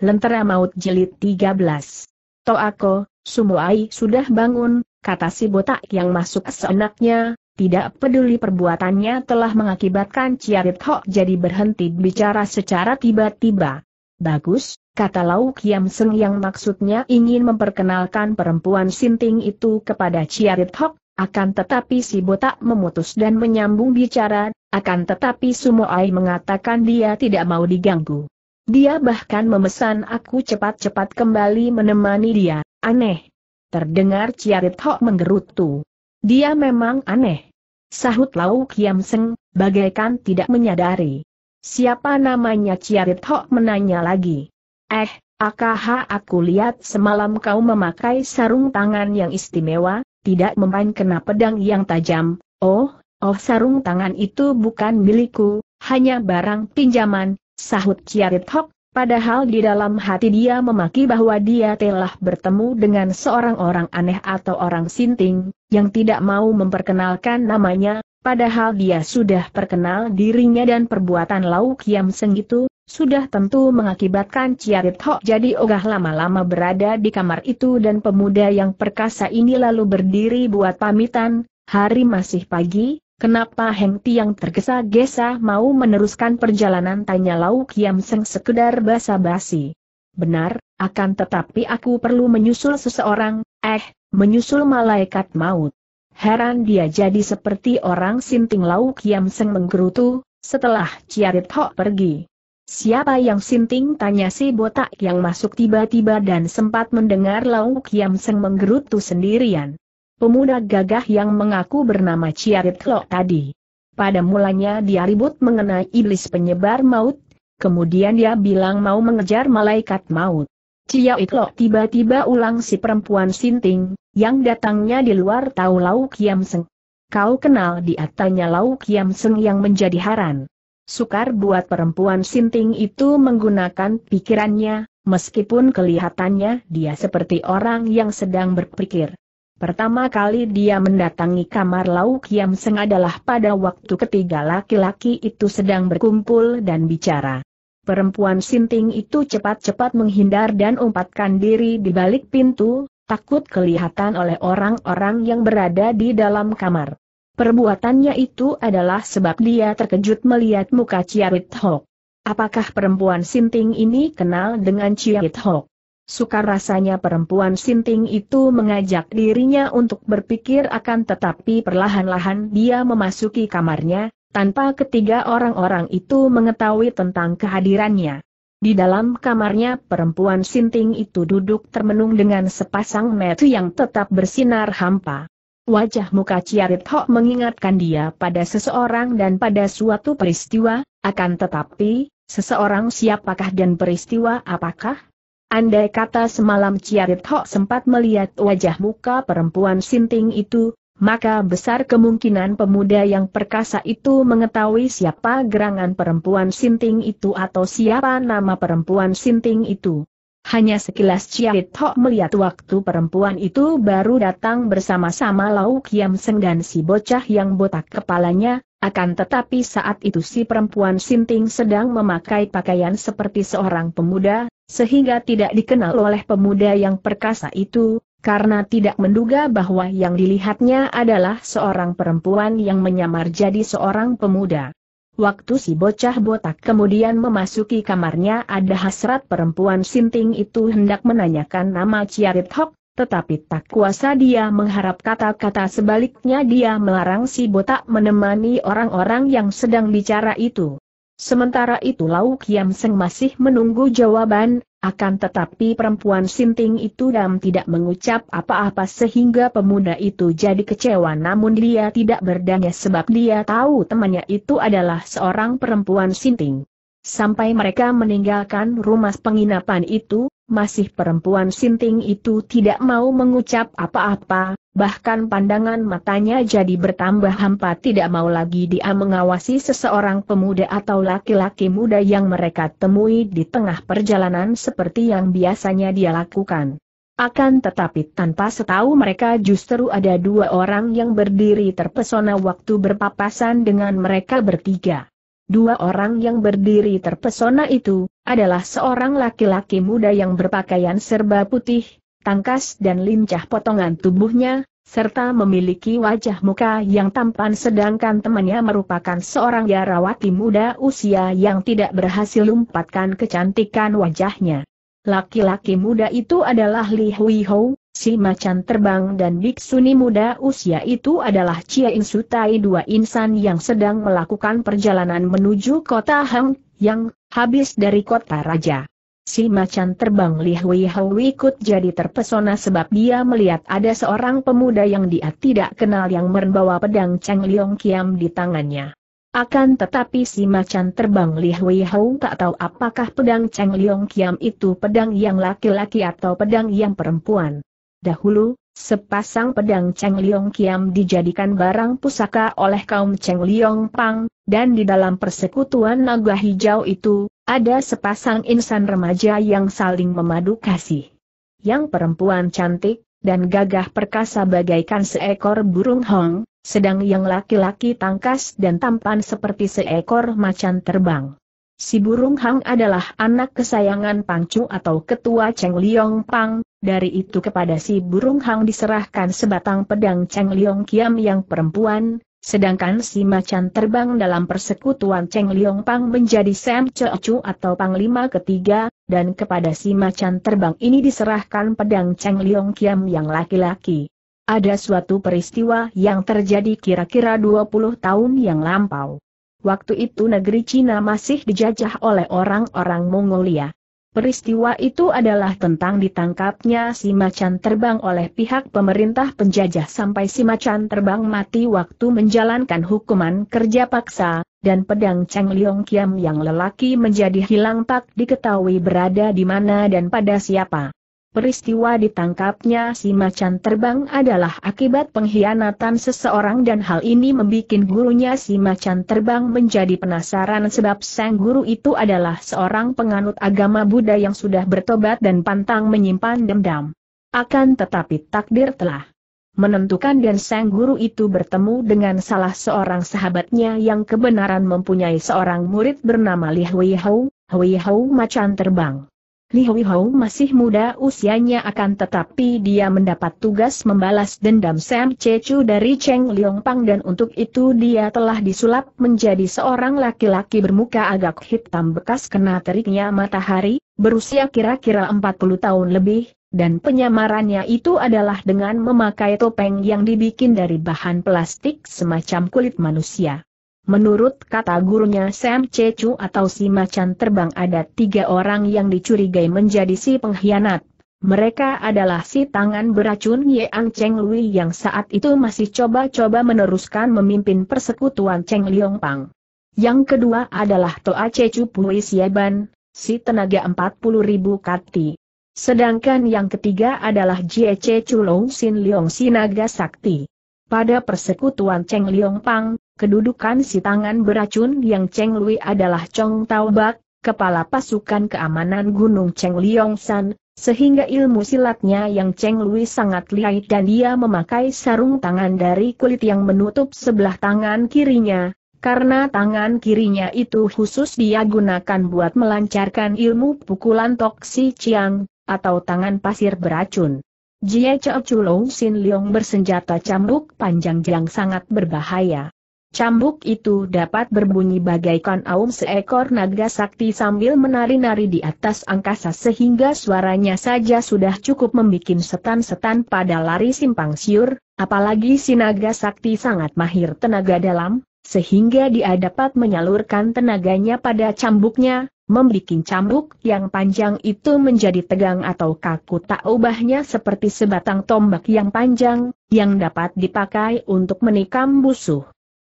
Lentera Maut Jelit 13. Toako, Sumuai sudah bangun, kata si botak yang masuk seenaknya, tidak peduli perbuatannya telah mengakibatkan Ciarit Ho jadi berhenti bicara secara tiba-tiba. Bagus, kata Lau Kiam Seng yang maksudnya ingin memperkenalkan perempuan sinting itu kepada Ciarit Ho, akan tetapi si botak memutus dan menyambung bicara, akan tetapi Sumuai mengatakan dia tidak mau diganggu. Dia bahkan memesan aku cepat-cepat kembali menemani dia. Aneh. Terdengar Ciarit Ho menggerutu. Dia memang aneh. Sahut Lau Kiam Seng, bagaikan tidak menyadari. Siapa namanya Ciarit Ho menanya lagi. Eh, akaha aku lihat semalam kau memakai sarung tangan yang istimewa, tidak memain kena pedang yang tajam. Oh, oh sarung tangan itu bukan milikku, hanya barang pinjaman, Sahut Ciarit Hok, padahal di dalam hati dia memaki bahwa dia telah bertemu dengan seorang orang aneh atau orang sinting, yang tidak mau memperkenalkan namanya, padahal dia sudah perkenal dirinya dan perbuatan Lau Kiam Seng itu, sudah tentu mengakibatkan Ciarit Hok jadi ogah lama-lama berada di kamar itu dan pemuda yang perkasa ini lalu berdiri buat pamitan, hari masih pagi, Kenapa Heng Tiang tergesa-gesa mau meneruskan perjalanan tanya Lau Kiam Seng sekedar basa-basi. Benar, akan tetapi aku perlu menyusul seseorang, eh, menyusul malaikat maut. Heran dia jadi seperti orang sinting Lau Kiam Seng menggerutu, setelah Ciarit Ho pergi. Siapa yang sinting tanya si botak yang masuk tiba-tiba dan sempat mendengar Lau Kiam Seng menggerutu sendirian pemuda gagah yang mengaku bernama Ciarit Klo tadi. Pada mulanya dia ribut mengenai iblis penyebar maut, kemudian dia bilang mau mengejar malaikat maut. Ciarit Itlo tiba-tiba ulang si perempuan sinting, yang datangnya di luar tahu Lau Kiam Seng. Kau kenal di atanya Lau Kiam Seng yang menjadi haran. Sukar buat perempuan sinting itu menggunakan pikirannya, meskipun kelihatannya dia seperti orang yang sedang berpikir. Pertama kali dia mendatangi kamar Lau Kiam Seng adalah pada waktu ketiga laki-laki itu sedang berkumpul dan bicara. Perempuan sinting itu cepat-cepat menghindar dan umpatkan diri di balik pintu, takut kelihatan oleh orang-orang yang berada di dalam kamar. Perbuatannya itu adalah sebab dia terkejut melihat muka Chia Hok. Apakah perempuan sinting ini kenal dengan Chia Hok? Sukar rasanya perempuan sinting itu mengajak dirinya untuk berpikir akan tetapi perlahan-lahan dia memasuki kamarnya, tanpa ketiga orang-orang itu mengetahui tentang kehadirannya. Di dalam kamarnya perempuan sinting itu duduk termenung dengan sepasang metu yang tetap bersinar hampa. Wajah muka Ciarit Ho mengingatkan dia pada seseorang dan pada suatu peristiwa, akan tetapi, seseorang siapakah dan peristiwa apakah? Andai kata semalam Ciarit Ho sempat melihat wajah muka perempuan sinting itu, maka besar kemungkinan pemuda yang perkasa itu mengetahui siapa gerangan perempuan sinting itu atau siapa nama perempuan sinting itu. Hanya sekilas Ciarit Ho melihat waktu perempuan itu baru datang bersama-sama Lau Kiam Seng dan si bocah yang botak kepalanya, akan tetapi saat itu si perempuan sinting sedang memakai pakaian seperti seorang pemuda, sehingga tidak dikenal oleh pemuda yang perkasa itu, karena tidak menduga bahwa yang dilihatnya adalah seorang perempuan yang menyamar jadi seorang pemuda. Waktu si bocah botak kemudian memasuki kamarnya ada hasrat perempuan sinting itu hendak menanyakan nama Ciarit Hok, tetapi tak kuasa dia mengharap kata-kata sebaliknya dia melarang si botak menemani orang-orang yang sedang bicara itu. Sementara itu Lau Kiam Seng masih menunggu jawaban, akan tetapi perempuan sinting itu dam tidak mengucap apa-apa sehingga pemuda itu jadi kecewa namun dia tidak berdaya sebab dia tahu temannya itu adalah seorang perempuan sinting. Sampai mereka meninggalkan rumah penginapan itu, masih perempuan sinting itu tidak mau mengucap apa-apa, bahkan pandangan matanya jadi bertambah hampa tidak mau lagi dia mengawasi seseorang pemuda atau laki-laki muda yang mereka temui di tengah perjalanan seperti yang biasanya dia lakukan. Akan tetapi tanpa setahu mereka justru ada dua orang yang berdiri terpesona waktu berpapasan dengan mereka bertiga. Dua orang yang berdiri terpesona itu, adalah seorang laki-laki muda yang berpakaian serba putih, tangkas dan lincah potongan tubuhnya, serta memiliki wajah muka yang tampan sedangkan temannya merupakan seorang yarawati muda usia yang tidak berhasil lompatkan kecantikan wajahnya. Laki-laki muda itu adalah Li Hui Hou, si macan terbang dan biksuni muda usia itu adalah Cia insutai dua insan yang sedang melakukan perjalanan menuju kota Hang yang habis dari kota raja. Si macan terbang Li Hui Hau ikut jadi terpesona sebab dia melihat ada seorang pemuda yang dia tidak kenal yang membawa pedang Cheng Liong Kiam di tangannya. Akan tetapi si macan terbang Li Hui Hou tak tahu apakah pedang Cheng Liong Kiam itu pedang yang laki-laki atau pedang yang perempuan. Dahulu, sepasang pedang Cheng Liong Kiam dijadikan barang pusaka oleh kaum Cheng Liong Pang, dan di dalam persekutuan naga hijau itu, ada sepasang insan remaja yang saling memadu kasih. Yang perempuan cantik, dan gagah perkasa bagaikan seekor burung hong, sedang yang laki-laki tangkas dan tampan seperti seekor macan terbang. Si burung hong adalah anak kesayangan Pangcu atau ketua Cheng Liong Pang, dari itu kepada si burung hang diserahkan sebatang pedang Cheng Liong Kiam yang perempuan, sedangkan si macan terbang dalam persekutuan Cheng Liong Pang menjadi Sam Chu atau Panglima ketiga, dan kepada si macan terbang ini diserahkan pedang Cheng Liong Kiam yang laki-laki. Ada suatu peristiwa yang terjadi kira-kira 20 tahun yang lampau. Waktu itu negeri Cina masih dijajah oleh orang-orang Mongolia. Peristiwa itu adalah tentang ditangkapnya si macan terbang oleh pihak pemerintah penjajah sampai si macan terbang mati waktu menjalankan hukuman kerja paksa, dan pedang Cheng Liong Kiam yang lelaki menjadi hilang tak diketahui berada di mana dan pada siapa. Peristiwa ditangkapnya si macan terbang adalah akibat pengkhianatan seseorang dan hal ini membuat gurunya si macan terbang menjadi penasaran sebab sang guru itu adalah seorang penganut agama Buddha yang sudah bertobat dan pantang menyimpan dendam. Akan tetapi takdir telah menentukan dan sang guru itu bertemu dengan salah seorang sahabatnya yang kebenaran mempunyai seorang murid bernama Li Hui Hou, macan terbang. Li Huihou masih muda usianya akan tetapi dia mendapat tugas membalas dendam Sam Chu dari Cheng Pang dan untuk itu dia telah disulap menjadi seorang laki-laki bermuka agak hitam bekas kena teriknya matahari, berusia kira-kira 40 tahun lebih, dan penyamarannya itu adalah dengan memakai topeng yang dibikin dari bahan plastik semacam kulit manusia. Menurut kata gurunya Sam Cecu atau si macan terbang ada tiga orang yang dicurigai menjadi si pengkhianat. Mereka adalah si tangan beracun Ye Ang Cheng Lui yang saat itu masih coba-coba meneruskan memimpin persekutuan Cheng Liong Pang. Yang kedua adalah Toa Cecu Pui Sieban, si tenaga 40 ribu kati. Sedangkan yang ketiga adalah Jie Cecu Long Sin Liong Sinaga Sakti. Pada persekutuan Cheng Liong Pang, Kedudukan si tangan beracun yang Cheng Lui adalah Chong Tao kepala pasukan keamanan Gunung Cheng Liong San, sehingga ilmu silatnya yang Cheng Lui sangat lihai dan dia memakai sarung tangan dari kulit yang menutup sebelah tangan kirinya, karena tangan kirinya itu khusus dia gunakan buat melancarkan ilmu pukulan toksi ciang, atau tangan pasir beracun. Jie Cheo Chulong Sin Leong bersenjata cambuk panjang yang sangat berbahaya. Cambuk itu dapat berbunyi bagaikan aum seekor naga sakti sambil menari-nari di atas angkasa sehingga suaranya saja sudah cukup membuat setan-setan pada lari simpang siur, apalagi si naga sakti sangat mahir tenaga dalam, sehingga dia dapat menyalurkan tenaganya pada cambuknya, membuat cambuk yang panjang itu menjadi tegang atau kaku tak ubahnya seperti sebatang tombak yang panjang, yang dapat dipakai untuk menikam musuh.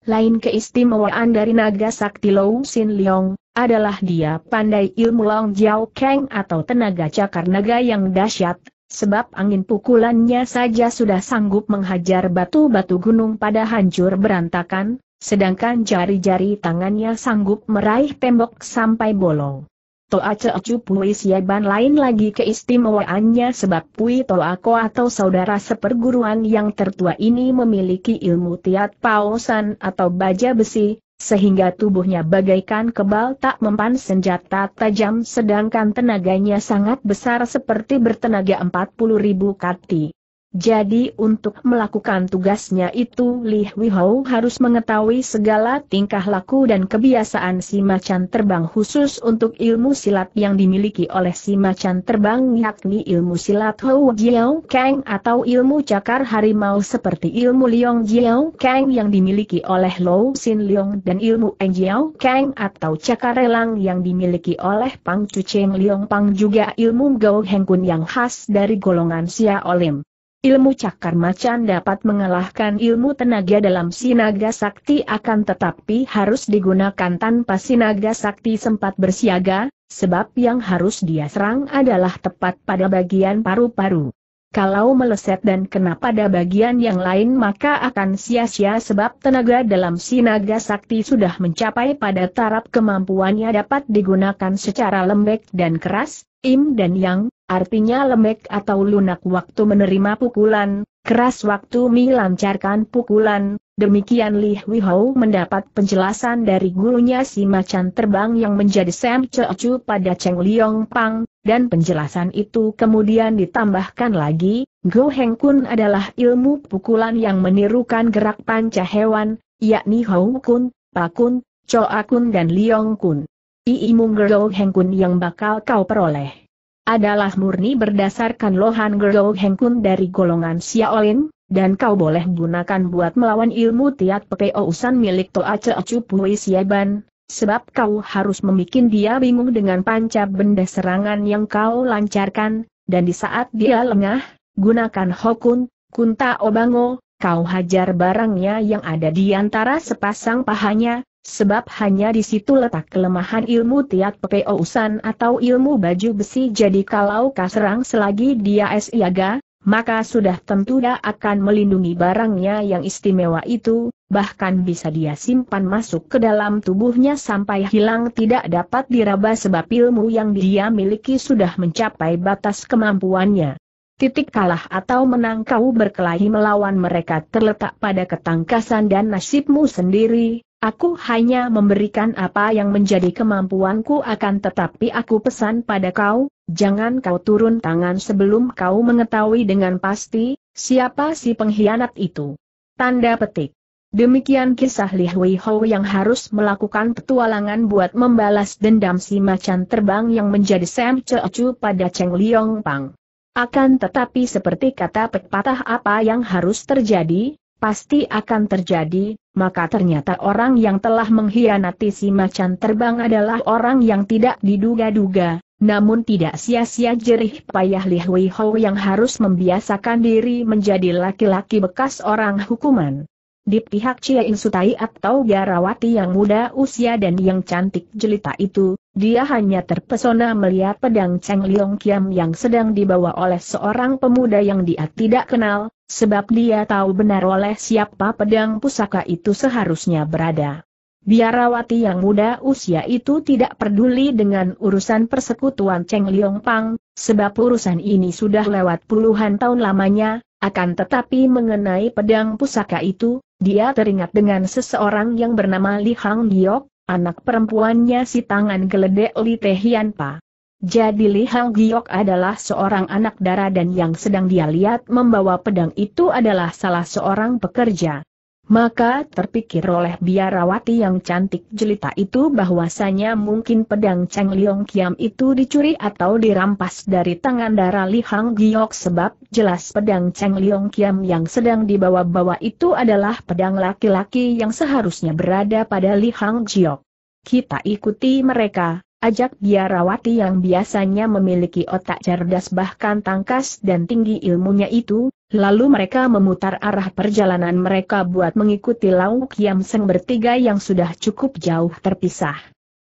Lain keistimewaan dari naga sakti Lou Sin Leong, adalah dia pandai ilmu Long Jiao Kang atau tenaga cakar naga yang dahsyat, sebab angin pukulannya saja sudah sanggup menghajar batu-batu gunung pada hancur berantakan, sedangkan jari-jari tangannya sanggup meraih tembok sampai bolong. Toa Cecu Pui Siaban lain lagi keistimewaannya sebab Pui Toa Ko atau saudara seperguruan yang tertua ini memiliki ilmu tiat paosan atau baja besi, sehingga tubuhnya bagaikan kebal tak mempan senjata tajam sedangkan tenaganya sangat besar seperti bertenaga 40 ribu kati. Jadi untuk melakukan tugasnya itu Li Huihou harus mengetahui segala tingkah laku dan kebiasaan si macan terbang khusus untuk ilmu silat yang dimiliki oleh si macan terbang yakni ilmu silat Hou Jiao Kang atau ilmu cakar harimau seperti ilmu Liong Jiao Kang yang dimiliki oleh Lou Sin Liong dan ilmu Eng Jiao Kang atau cakar elang yang dimiliki oleh Pang Chu Cheng Liong Pang juga ilmu Gao Heng Kun yang khas dari golongan Xia Olim. Ilmu cakar macan dapat mengalahkan ilmu tenaga dalam sinaga sakti akan tetapi harus digunakan tanpa sinaga sakti sempat bersiaga, sebab yang harus dia serang adalah tepat pada bagian paru-paru. Kalau meleset dan kena pada bagian yang lain maka akan sia-sia sebab tenaga dalam sinaga sakti sudah mencapai pada taraf kemampuannya dapat digunakan secara lembek dan keras, im dan yang, artinya lemek atau lunak waktu menerima pukulan, keras waktu melancarkan pukulan, demikian Li Huihou mendapat penjelasan dari gurunya si macan terbang yang menjadi Sam Chu pada Cheng Liong Pang, dan penjelasan itu kemudian ditambahkan lagi, Go Heng Kun adalah ilmu pukulan yang menirukan gerak panca hewan, yakni Hou Kun, Kun, Choa Kun dan Liong Kun. Ii Mung hengkun Kun yang bakal kau peroleh adalah murni berdasarkan Lohan Gerou Hengkun dari golongan Xiaolin, dan kau boleh gunakan buat melawan ilmu tiat Usan milik Toa Ceocu Pui Siaban, sebab kau harus membuat dia bingung dengan panca benda serangan yang kau lancarkan, dan di saat dia lengah, gunakan Hokun, Kunta Obango, kau hajar barangnya yang ada di antara sepasang pahanya, Sebab hanya di situ letak kelemahan ilmu tiat pepeusan atau ilmu baju besi jadi kalau kaserang selagi dia es iaga, maka sudah tentu dia akan melindungi barangnya yang istimewa itu, bahkan bisa dia simpan masuk ke dalam tubuhnya sampai hilang tidak dapat diraba sebab ilmu yang dia miliki sudah mencapai batas kemampuannya. Titik kalah atau menang kau berkelahi melawan mereka terletak pada ketangkasan dan nasibmu sendiri, Aku hanya memberikan apa yang menjadi kemampuanku akan tetapi aku pesan pada kau, jangan kau turun tangan sebelum kau mengetahui dengan pasti, siapa si pengkhianat itu. Tanda petik. Demikian kisah Li Hui Ho yang harus melakukan petualangan buat membalas dendam si macan terbang yang menjadi Sam Cheochu pada Cheng Liong Pang. Akan tetapi seperti kata pepatah apa yang harus terjadi, pasti akan terjadi, maka ternyata orang yang telah mengkhianati si macan terbang adalah orang yang tidak diduga-duga, namun tidak sia-sia jerih payah Li Hui Hou yang harus membiasakan diri menjadi laki-laki bekas orang hukuman. Di pihak Cia Insutai atau Garawati yang muda usia dan yang cantik jelita itu, dia hanya terpesona melihat pedang Cheng Liong Kiam yang sedang dibawa oleh seorang pemuda yang dia tidak kenal, sebab dia tahu benar oleh siapa pedang pusaka itu seharusnya berada. Biarawati yang muda usia itu tidak peduli dengan urusan persekutuan Cheng Liong Pang, sebab urusan ini sudah lewat puluhan tahun lamanya, akan tetapi mengenai pedang pusaka itu, dia teringat dengan seseorang yang bernama Li Hang Giok, Anak perempuannya si tangan geledek Li Tehian Pa. Jadi Li Hang Giok adalah seorang anak darah dan yang sedang dia lihat membawa pedang itu adalah salah seorang pekerja. Maka terpikir oleh biarawati yang cantik jelita itu bahwasanya mungkin pedang Cheng Liong Kiam itu dicuri atau dirampas dari tangan darah Li Hang Giok sebab jelas pedang Cheng Liong Kiam yang sedang dibawa-bawa itu adalah pedang laki-laki yang seharusnya berada pada Li Hang Giok. Kita ikuti mereka, ajak biarawati yang biasanya memiliki otak cerdas bahkan tangkas dan tinggi ilmunya itu, Lalu mereka memutar arah perjalanan mereka buat mengikuti Lauk yang Seng bertiga yang sudah cukup jauh terpisah.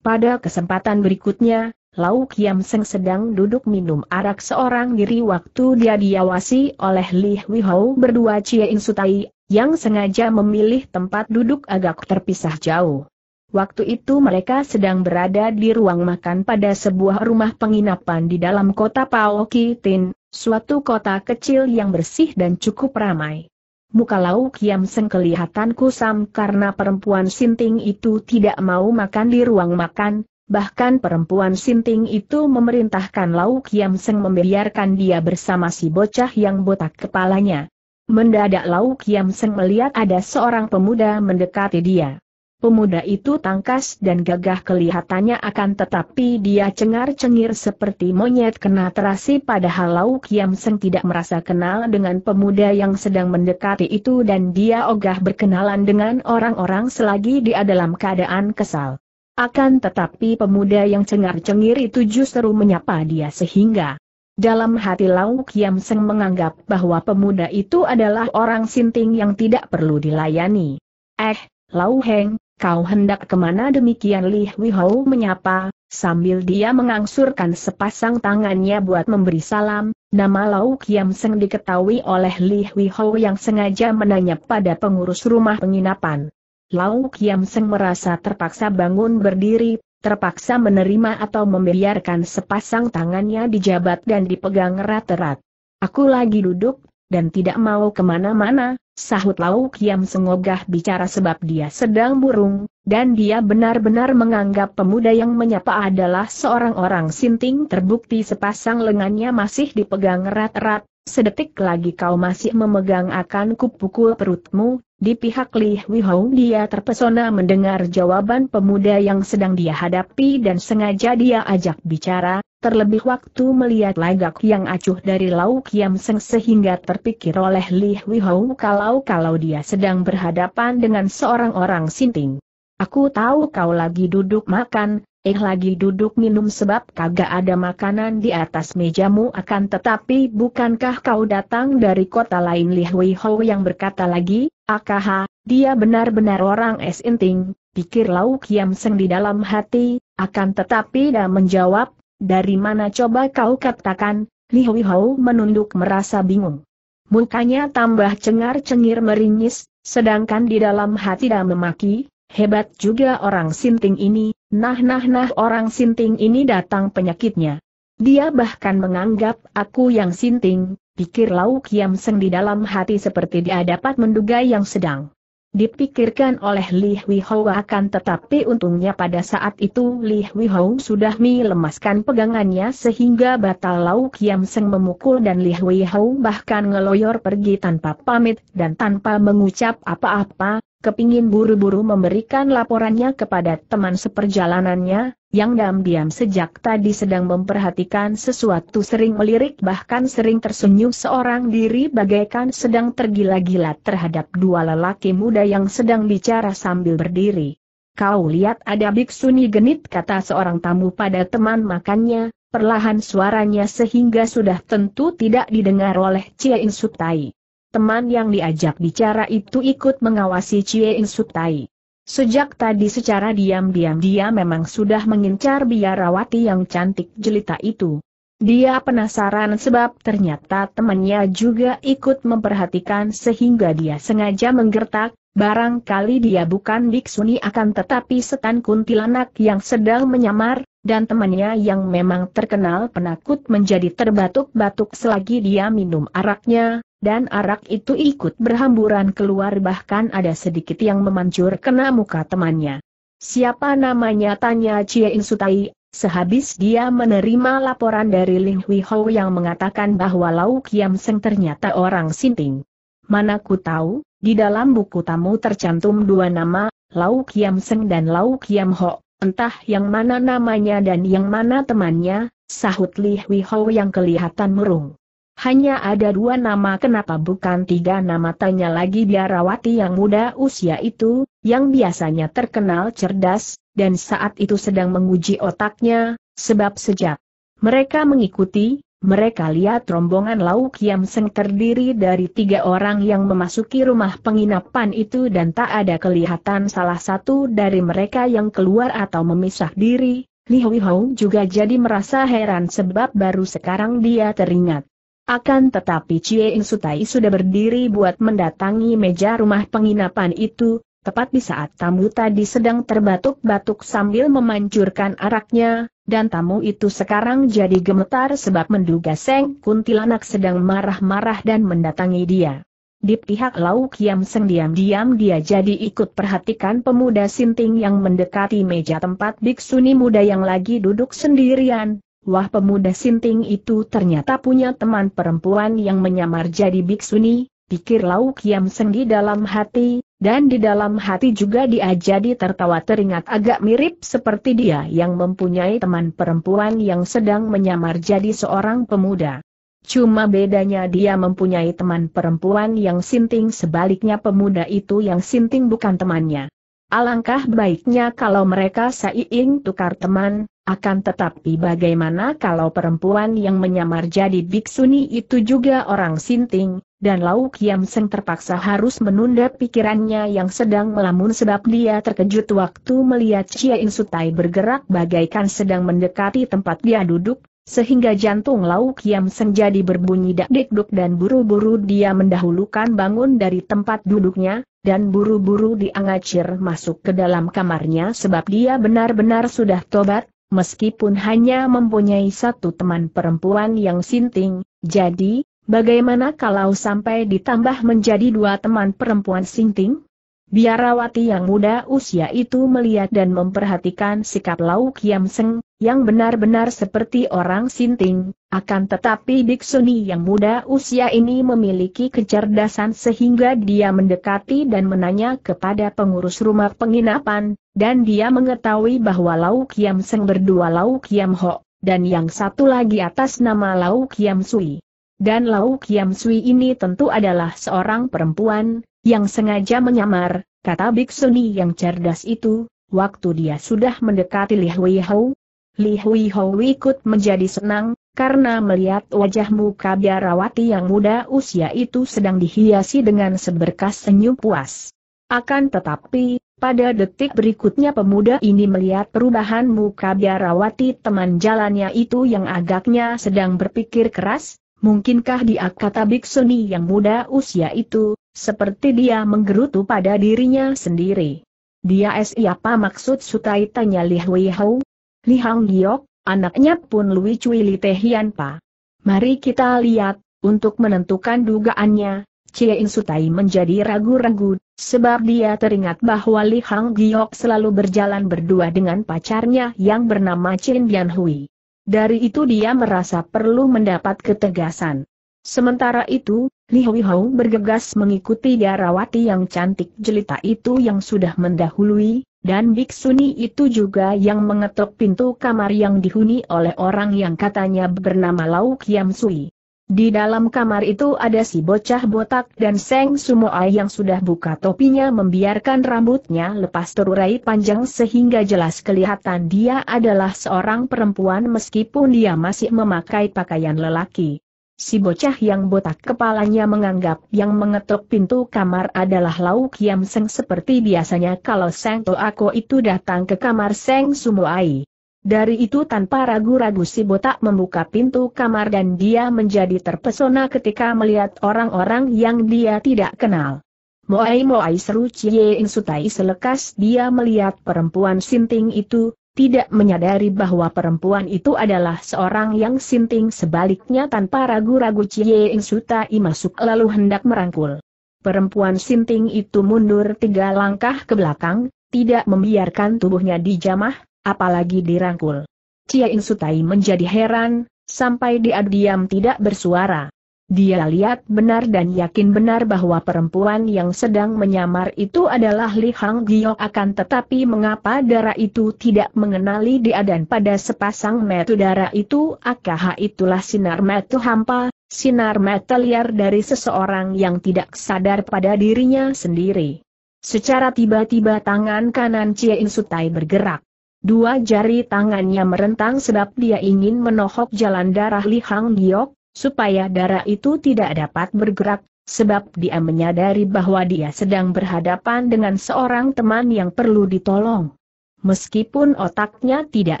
Pada kesempatan berikutnya, Lauk Kiam Seng sedang duduk minum arak seorang diri waktu dia diawasi oleh Li Hui Hou berdua Cie In Sutai, yang sengaja memilih tempat duduk agak terpisah jauh. Waktu itu mereka sedang berada di ruang makan pada sebuah rumah penginapan di dalam kota Pao Kitin, Suatu kota kecil yang bersih dan cukup ramai. Muka Lauk Kiam Seng kelihatan kusam karena perempuan sinting itu tidak mau makan di ruang makan, bahkan perempuan sinting itu memerintahkan Lauk Kiam Seng membiarkan dia bersama si bocah yang botak kepalanya. Mendadak Lauk Kiam Seng melihat ada seorang pemuda mendekati dia. Pemuda itu tangkas dan gagah kelihatannya akan tetapi dia cengar-cengir seperti monyet kena terasi padahal Lau Kiam Seng tidak merasa kenal dengan pemuda yang sedang mendekati itu dan dia ogah berkenalan dengan orang-orang selagi dia dalam keadaan kesal. Akan tetapi pemuda yang cengar-cengir itu justru menyapa dia sehingga dalam hati Lau Kiam Seng menganggap bahwa pemuda itu adalah orang sinting yang tidak perlu dilayani. Eh, Lau Heng, Kau hendak kemana demikian Li Hui menyapa, sambil dia mengangsurkan sepasang tangannya buat memberi salam, nama Lau Kiam Seng diketahui oleh Li Hui yang sengaja menanya pada pengurus rumah penginapan. Lau Kiam Seng merasa terpaksa bangun berdiri, terpaksa menerima atau membiarkan sepasang tangannya dijabat dan dipegang erat-erat. Aku lagi duduk, dan tidak mau kemana-mana, sahut Lau Kiam sengogah bicara sebab dia sedang burung, dan dia benar-benar menganggap pemuda yang menyapa adalah seorang orang sinting terbukti sepasang lengannya masih dipegang erat-erat, Sedetik lagi kau masih memegang akan kupukul perutmu, di pihak Li Huihou dia terpesona mendengar jawaban pemuda yang sedang dia hadapi dan sengaja dia ajak bicara, terlebih waktu melihat lagak yang acuh dari Lau Kiam Seng sehingga terpikir oleh Li Huihou kalau-kalau dia sedang berhadapan dengan seorang orang sinting. Aku tahu kau lagi duduk makan, Eh lagi duduk minum sebab kagak ada makanan di atas mejamu akan tetapi bukankah kau datang dari kota lain Li Hui Ho yang berkata lagi, akaha, dia benar-benar orang esinting, pikir Lau Kiam Seng di dalam hati, akan tetapi dia menjawab, dari mana coba kau katakan, Li Hui Ho menunduk merasa bingung. Mukanya tambah cengar-cengir meringis, sedangkan di dalam hati dia memaki, Hebat juga orang sinting ini, nah nah nah orang sinting ini datang penyakitnya. Dia bahkan menganggap aku yang sinting, pikir Lau Kiam Seng di dalam hati seperti dia dapat menduga yang sedang. Dipikirkan oleh Li Hui Hou akan tetapi untungnya pada saat itu Li Hui Hou sudah melemaskan pegangannya sehingga batal Lau Kiam Seng memukul dan Li Hui Hou bahkan ngeloyor pergi tanpa pamit dan tanpa mengucap apa-apa, kepingin buru-buru memberikan laporannya kepada teman seperjalanannya, yang diam-diam sejak tadi sedang memperhatikan sesuatu sering melirik bahkan sering tersenyum seorang diri bagaikan sedang tergila-gila terhadap dua lelaki muda yang sedang bicara sambil berdiri. Kau lihat ada biksuni genit kata seorang tamu pada teman makannya, perlahan suaranya sehingga sudah tentu tidak didengar oleh Cia Insutai teman yang diajak bicara itu ikut mengawasi Cie In Sutai. Sejak tadi secara diam-diam dia memang sudah mengincar biarawati yang cantik jelita itu. Dia penasaran sebab ternyata temannya juga ikut memperhatikan sehingga dia sengaja menggertak, barangkali dia bukan biksuni akan tetapi setan kuntilanak yang sedang menyamar, dan temannya yang memang terkenal penakut menjadi terbatuk-batuk selagi dia minum araknya, dan arak itu ikut berhamburan keluar bahkan ada sedikit yang memancur kena muka temannya. Siapa namanya tanya Cie Insutai, sehabis dia menerima laporan dari Ling Hui Ho yang mengatakan bahwa Lau Kiam Seng ternyata orang sinting. Mana ku tahu, di dalam buku tamu tercantum dua nama, Lau Kiam Seng dan Lau Kiam Ho, entah yang mana namanya dan yang mana temannya, sahut Li Hui Ho yang kelihatan murung. Hanya ada dua nama kenapa bukan tiga nama tanya lagi biarawati yang muda usia itu, yang biasanya terkenal cerdas, dan saat itu sedang menguji otaknya, sebab sejak mereka mengikuti, mereka lihat rombongan lauk yang Seng terdiri dari tiga orang yang memasuki rumah penginapan itu dan tak ada kelihatan salah satu dari mereka yang keluar atau memisah diri, Li Hui Hong juga jadi merasa heran sebab baru sekarang dia teringat. Akan tetapi Cie Ing Sutai sudah berdiri buat mendatangi meja rumah penginapan itu, tepat di saat tamu tadi sedang terbatuk-batuk sambil memancurkan araknya, dan tamu itu sekarang jadi gemetar sebab menduga Seng Kuntilanak sedang marah-marah dan mendatangi dia. Di pihak Lau Kiam Seng diam-diam dia jadi ikut perhatikan pemuda sinting yang mendekati meja tempat biksuni muda yang lagi duduk sendirian, wah pemuda sinting itu ternyata punya teman perempuan yang menyamar jadi biksuni, pikir Lau Kiam Seng di dalam hati, dan di dalam hati juga dia jadi tertawa teringat agak mirip seperti dia yang mempunyai teman perempuan yang sedang menyamar jadi seorang pemuda. Cuma bedanya dia mempunyai teman perempuan yang sinting sebaliknya pemuda itu yang sinting bukan temannya. Alangkah baiknya kalau mereka saing tukar teman, akan tetapi bagaimana kalau perempuan yang menyamar jadi biksuni itu juga orang sinting, dan Lauk Yam Seng terpaksa harus menunda pikirannya yang sedang melamun sebab dia terkejut waktu melihat Chia Sutai bergerak bagaikan sedang mendekati tempat dia duduk, sehingga jantung Lauk Yam Seng jadi berbunyi dak dan buru-buru dia mendahulukan bangun dari tempat duduknya, dan buru-buru diangacir masuk ke dalam kamarnya sebab dia benar-benar sudah tobat, meskipun hanya mempunyai satu teman perempuan yang sinting, jadi, bagaimana kalau sampai ditambah menjadi dua teman perempuan sinting? Biarawati yang muda usia itu melihat dan memperhatikan sikap Lau Kiam Seng, yang benar-benar seperti orang sinting, akan tetapi Biksuni yang muda usia ini memiliki kecerdasan sehingga dia mendekati dan menanya kepada pengurus rumah penginapan, dan dia mengetahui bahwa Lau Kiam Seng berdua Lau Kiam Ho, dan yang satu lagi atas nama Lau Kiam Sui. Dan Lau Kiam Sui ini tentu adalah seorang perempuan, yang sengaja menyamar, kata Biksuni yang cerdas itu, waktu dia sudah mendekati Li Hui Hou. Li Hui Hou ikut menjadi senang, karena melihat wajah muka biarawati yang muda usia itu sedang dihiasi dengan seberkas senyum puas. Akan tetapi, pada detik berikutnya pemuda ini melihat perubahan muka biarawati teman jalannya itu yang agaknya sedang berpikir keras, mungkinkah dia kata Biksuni yang muda usia itu, seperti dia menggerutu pada dirinya sendiri. Dia siapa maksud Sutai tanya Li Hui Hou? Li Hang Giok, anaknya pun Lui Cui Li Tehian Pa. Mari kita lihat, untuk menentukan dugaannya, Cie In Sutai menjadi ragu-ragu, sebab dia teringat bahwa Li Hang Giok selalu berjalan berdua dengan pacarnya yang bernama Chin Bian Hui. Dari itu dia merasa perlu mendapat ketegasan. Sementara itu, Li Huihao bergegas mengikuti Darawati yang cantik jelita itu yang sudah mendahului, dan Biksuni itu juga yang mengetuk pintu kamar yang dihuni oleh orang yang katanya bernama Lau Kiam Sui. Di dalam kamar itu ada si bocah botak dan Seng Sumoai yang sudah buka topinya membiarkan rambutnya lepas terurai panjang sehingga jelas kelihatan dia adalah seorang perempuan meskipun dia masih memakai pakaian lelaki. Si bocah yang botak kepalanya menganggap yang mengetuk pintu kamar adalah Lauk Kiam Seng seperti biasanya kalau Seng Toako itu datang ke kamar Seng Sumuai. Dari itu tanpa ragu-ragu si botak membuka pintu kamar dan dia menjadi terpesona ketika melihat orang-orang yang dia tidak kenal. Moai Moai seru Cie Insutai selekas dia melihat perempuan sinting itu, tidak menyadari bahwa perempuan itu adalah seorang yang sinting sebaliknya tanpa ragu-ragu Cie Sutai masuk lalu hendak merangkul. Perempuan sinting itu mundur tiga langkah ke belakang, tidak membiarkan tubuhnya dijamah, apalagi dirangkul. Cie Sutai menjadi heran, sampai dia diam tidak bersuara. Dia lihat benar dan yakin benar bahwa perempuan yang sedang menyamar itu adalah Li Hang Giok akan tetapi mengapa darah itu tidak mengenali dia dan pada sepasang metu darah itu akah itulah sinar metu hampa, sinar metu liar dari seseorang yang tidak sadar pada dirinya sendiri. Secara tiba-tiba tangan kanan Cie In Sutai bergerak. Dua jari tangannya merentang sebab dia ingin menohok jalan darah Li Hang Giok, supaya darah itu tidak dapat bergerak, sebab dia menyadari bahwa dia sedang berhadapan dengan seorang teman yang perlu ditolong. Meskipun otaknya tidak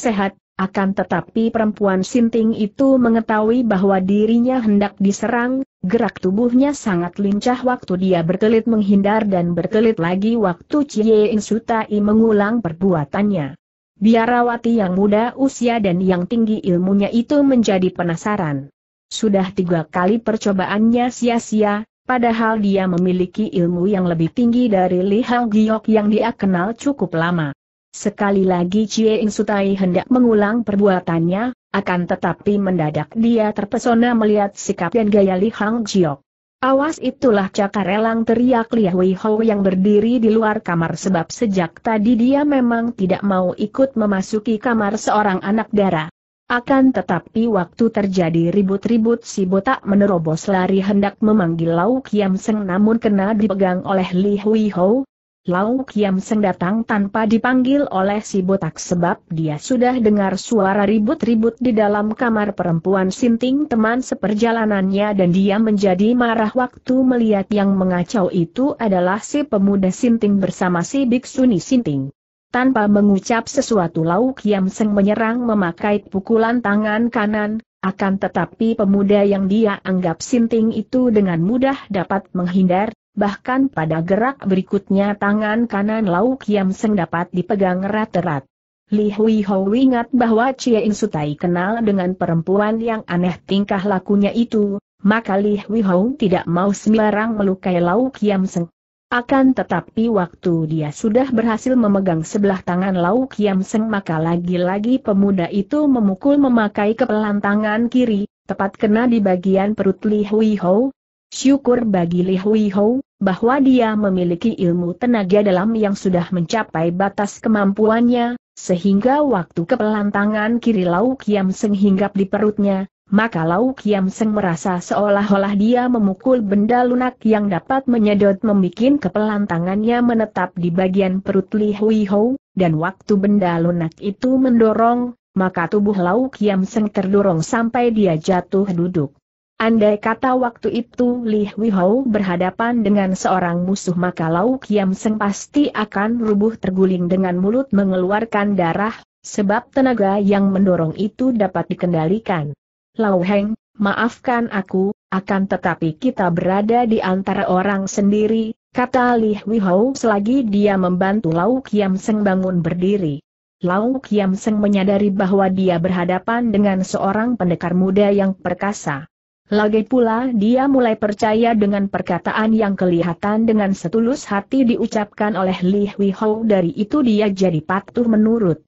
sehat, akan tetapi perempuan sinting itu mengetahui bahwa dirinya hendak diserang, gerak tubuhnya sangat lincah waktu dia berkelit menghindar dan berkelit lagi waktu Cie Chie Insutai mengulang perbuatannya. Biarawati yang muda usia dan yang tinggi ilmunya itu menjadi penasaran. Sudah tiga kali percobaannya sia-sia, padahal dia memiliki ilmu yang lebih tinggi dari Li Hao Giok yang dia kenal cukup lama. Sekali lagi Chie In Sutai hendak mengulang perbuatannya, akan tetapi mendadak dia terpesona melihat sikap dan gaya Li Hang Jiok. Awas itulah cakar elang teriak Li Hui Hou yang berdiri di luar kamar sebab sejak tadi dia memang tidak mau ikut memasuki kamar seorang anak darah. Akan tetapi waktu terjadi ribut-ribut si botak menerobos lari hendak memanggil Lau Kiam Seng namun kena dipegang oleh Li Hui Ho. Lau Kiam Seng datang tanpa dipanggil oleh si botak sebab dia sudah dengar suara ribut-ribut di dalam kamar perempuan Sinting teman seperjalanannya dan dia menjadi marah waktu melihat yang mengacau itu adalah si pemuda Sinting bersama si biksuni Sinting. Tanpa mengucap sesuatu Lau Kiam Seng menyerang memakai pukulan tangan kanan, akan tetapi pemuda yang dia anggap sinting itu dengan mudah dapat menghindar, bahkan pada gerak berikutnya tangan kanan Lau Kiam Seng dapat dipegang erat-erat. Li Hui Hou ingat bahwa Chia In Sutai kenal dengan perempuan yang aneh tingkah lakunya itu, maka Li Hui Hou tidak mau sembarang melukai Lau Kiam Seng. Akan tetapi waktu dia sudah berhasil memegang sebelah tangan Lau Kiam Seng maka lagi-lagi pemuda itu memukul memakai kepelan tangan kiri, tepat kena di bagian perut Li Hui Ho. Syukur bagi Li Hui Ho, bahwa dia memiliki ilmu tenaga dalam yang sudah mencapai batas kemampuannya, sehingga waktu kepelan tangan kiri Lau Kiam Seng hinggap di perutnya, maka Lau Kiam Seng merasa seolah-olah dia memukul benda lunak yang dapat menyedot membuat kepelan tangannya menetap di bagian perut Li Hui Hou, dan waktu benda lunak itu mendorong, maka tubuh Lau Kiam Seng terdorong sampai dia jatuh duduk. Andai kata waktu itu Li Hui Hou berhadapan dengan seorang musuh maka Lau Kiam Seng pasti akan rubuh terguling dengan mulut mengeluarkan darah, sebab tenaga yang mendorong itu dapat dikendalikan. Lau Heng, maafkan aku, akan tetapi kita berada di antara orang sendiri, kata Li Huihou selagi dia membantu Lau Kiam Seng bangun berdiri. Lau Kiam Seng menyadari bahwa dia berhadapan dengan seorang pendekar muda yang perkasa. Lagi pula dia mulai percaya dengan perkataan yang kelihatan dengan setulus hati diucapkan oleh Li Huihou dari itu dia jadi patuh menurut.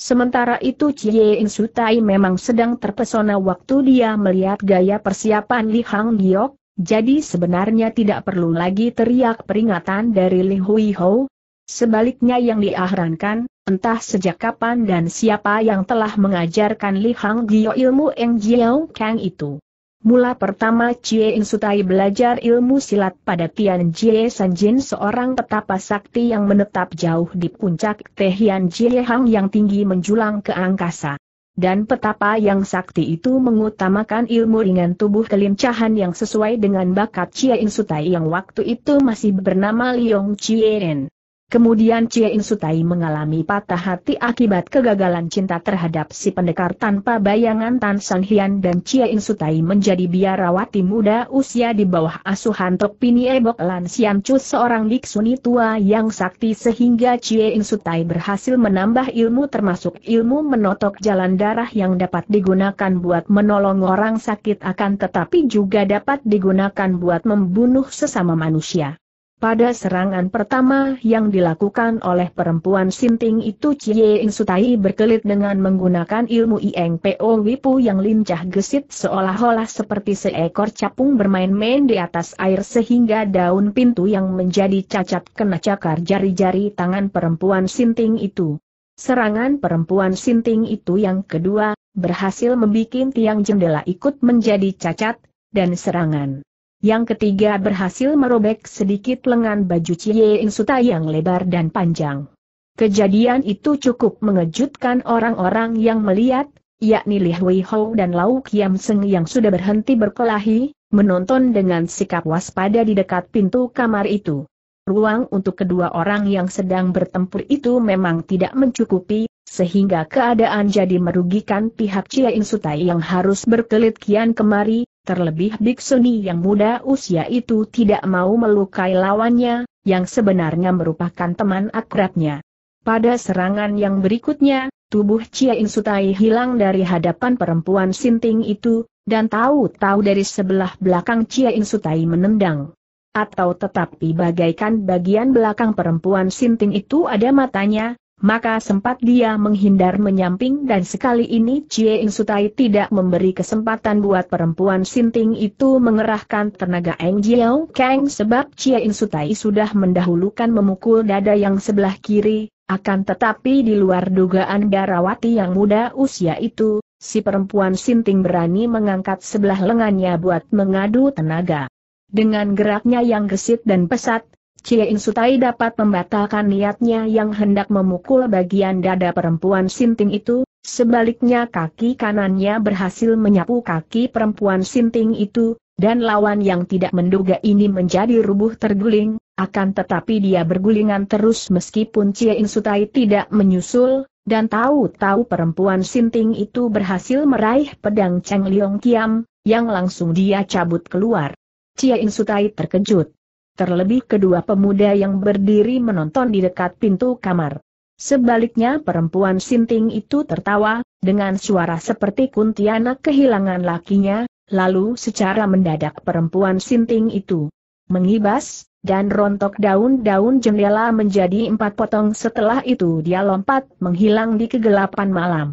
Sementara itu Chie In Sutai memang sedang terpesona waktu dia melihat gaya persiapan Li Hang Giok, jadi sebenarnya tidak perlu lagi teriak peringatan dari Li Hui Ho. Sebaliknya yang diahrankan, entah sejak kapan dan siapa yang telah mengajarkan Li Hang Giok ilmu Eng Jiao Kang itu. Mula pertama Cie Insutai belajar ilmu silat pada Tian Jie Sanjin seorang petapa sakti yang menetap jauh di puncak Tehian Jie Hang yang tinggi menjulang ke angkasa. Dan petapa yang sakti itu mengutamakan ilmu ringan tubuh kelincahan yang sesuai dengan bakat Cie Insutai yang waktu itu masih bernama Liong Chie En. Kemudian Cie Insutai mengalami patah hati akibat kegagalan cinta terhadap si pendekar tanpa bayangan Tan San Hian dan Cie Insutai menjadi biarawati muda usia di bawah asuhan Tok Pini Ebok Lan Sian Chu seorang diksuni tua yang sakti sehingga Cie Insutai berhasil menambah ilmu termasuk ilmu menotok jalan darah yang dapat digunakan buat menolong orang sakit akan tetapi juga dapat digunakan buat membunuh sesama manusia. Pada serangan pertama yang dilakukan oleh perempuan Sinting itu Cie Ing berkelit dengan menggunakan ilmu Ieng Po Wipu yang lincah gesit seolah-olah seperti seekor capung bermain-main di atas air sehingga daun pintu yang menjadi cacat kena cakar jari-jari tangan perempuan Sinting itu. Serangan perempuan Sinting itu yang kedua, berhasil membuat tiang jendela ikut menjadi cacat, dan serangan yang ketiga berhasil merobek sedikit lengan baju Cie Insuta yang lebar dan panjang. Kejadian itu cukup mengejutkan orang-orang yang melihat, yakni Li Hui Hou dan Lau Kiam Seng yang sudah berhenti berkelahi, menonton dengan sikap waspada di dekat pintu kamar itu. Ruang untuk kedua orang yang sedang bertempur itu memang tidak mencukupi, sehingga keadaan jadi merugikan pihak Cia Insutai yang harus berkelit kian kemari, terlebih Biksuni yang muda usia itu tidak mau melukai lawannya, yang sebenarnya merupakan teman akrabnya. Pada serangan yang berikutnya, tubuh Cia Insutai hilang dari hadapan perempuan sinting itu, dan tahu-tahu dari sebelah belakang Cia Insutai menendang. Atau tetapi bagaikan bagian belakang perempuan sinting itu ada matanya, maka sempat dia menghindar menyamping dan sekali ini Cie Insutai tidak memberi kesempatan buat perempuan sinting itu mengerahkan tenaga Eng Jiao Kang sebab Cie Insutai sudah mendahulukan memukul dada yang sebelah kiri, akan tetapi di luar dugaan Garawati yang muda usia itu, si perempuan sinting berani mengangkat sebelah lengannya buat mengadu tenaga. Dengan geraknya yang gesit dan pesat, Cie Insutai dapat membatalkan niatnya yang hendak memukul bagian dada perempuan Sinting itu, sebaliknya kaki kanannya berhasil menyapu kaki perempuan Sinting itu, dan lawan yang tidak menduga ini menjadi rubuh terguling, akan tetapi dia bergulingan terus meskipun Cie Insutai tidak menyusul, dan tahu-tahu perempuan Sinting itu berhasil meraih pedang Cheng Liong Kiam, yang langsung dia cabut keluar. Cie Insutai terkejut terlebih kedua pemuda yang berdiri menonton di dekat pintu kamar. Sebaliknya perempuan sinting itu tertawa, dengan suara seperti Kuntiana kehilangan lakinya, lalu secara mendadak perempuan sinting itu mengibas, dan rontok daun-daun jendela menjadi empat potong setelah itu dia lompat menghilang di kegelapan malam.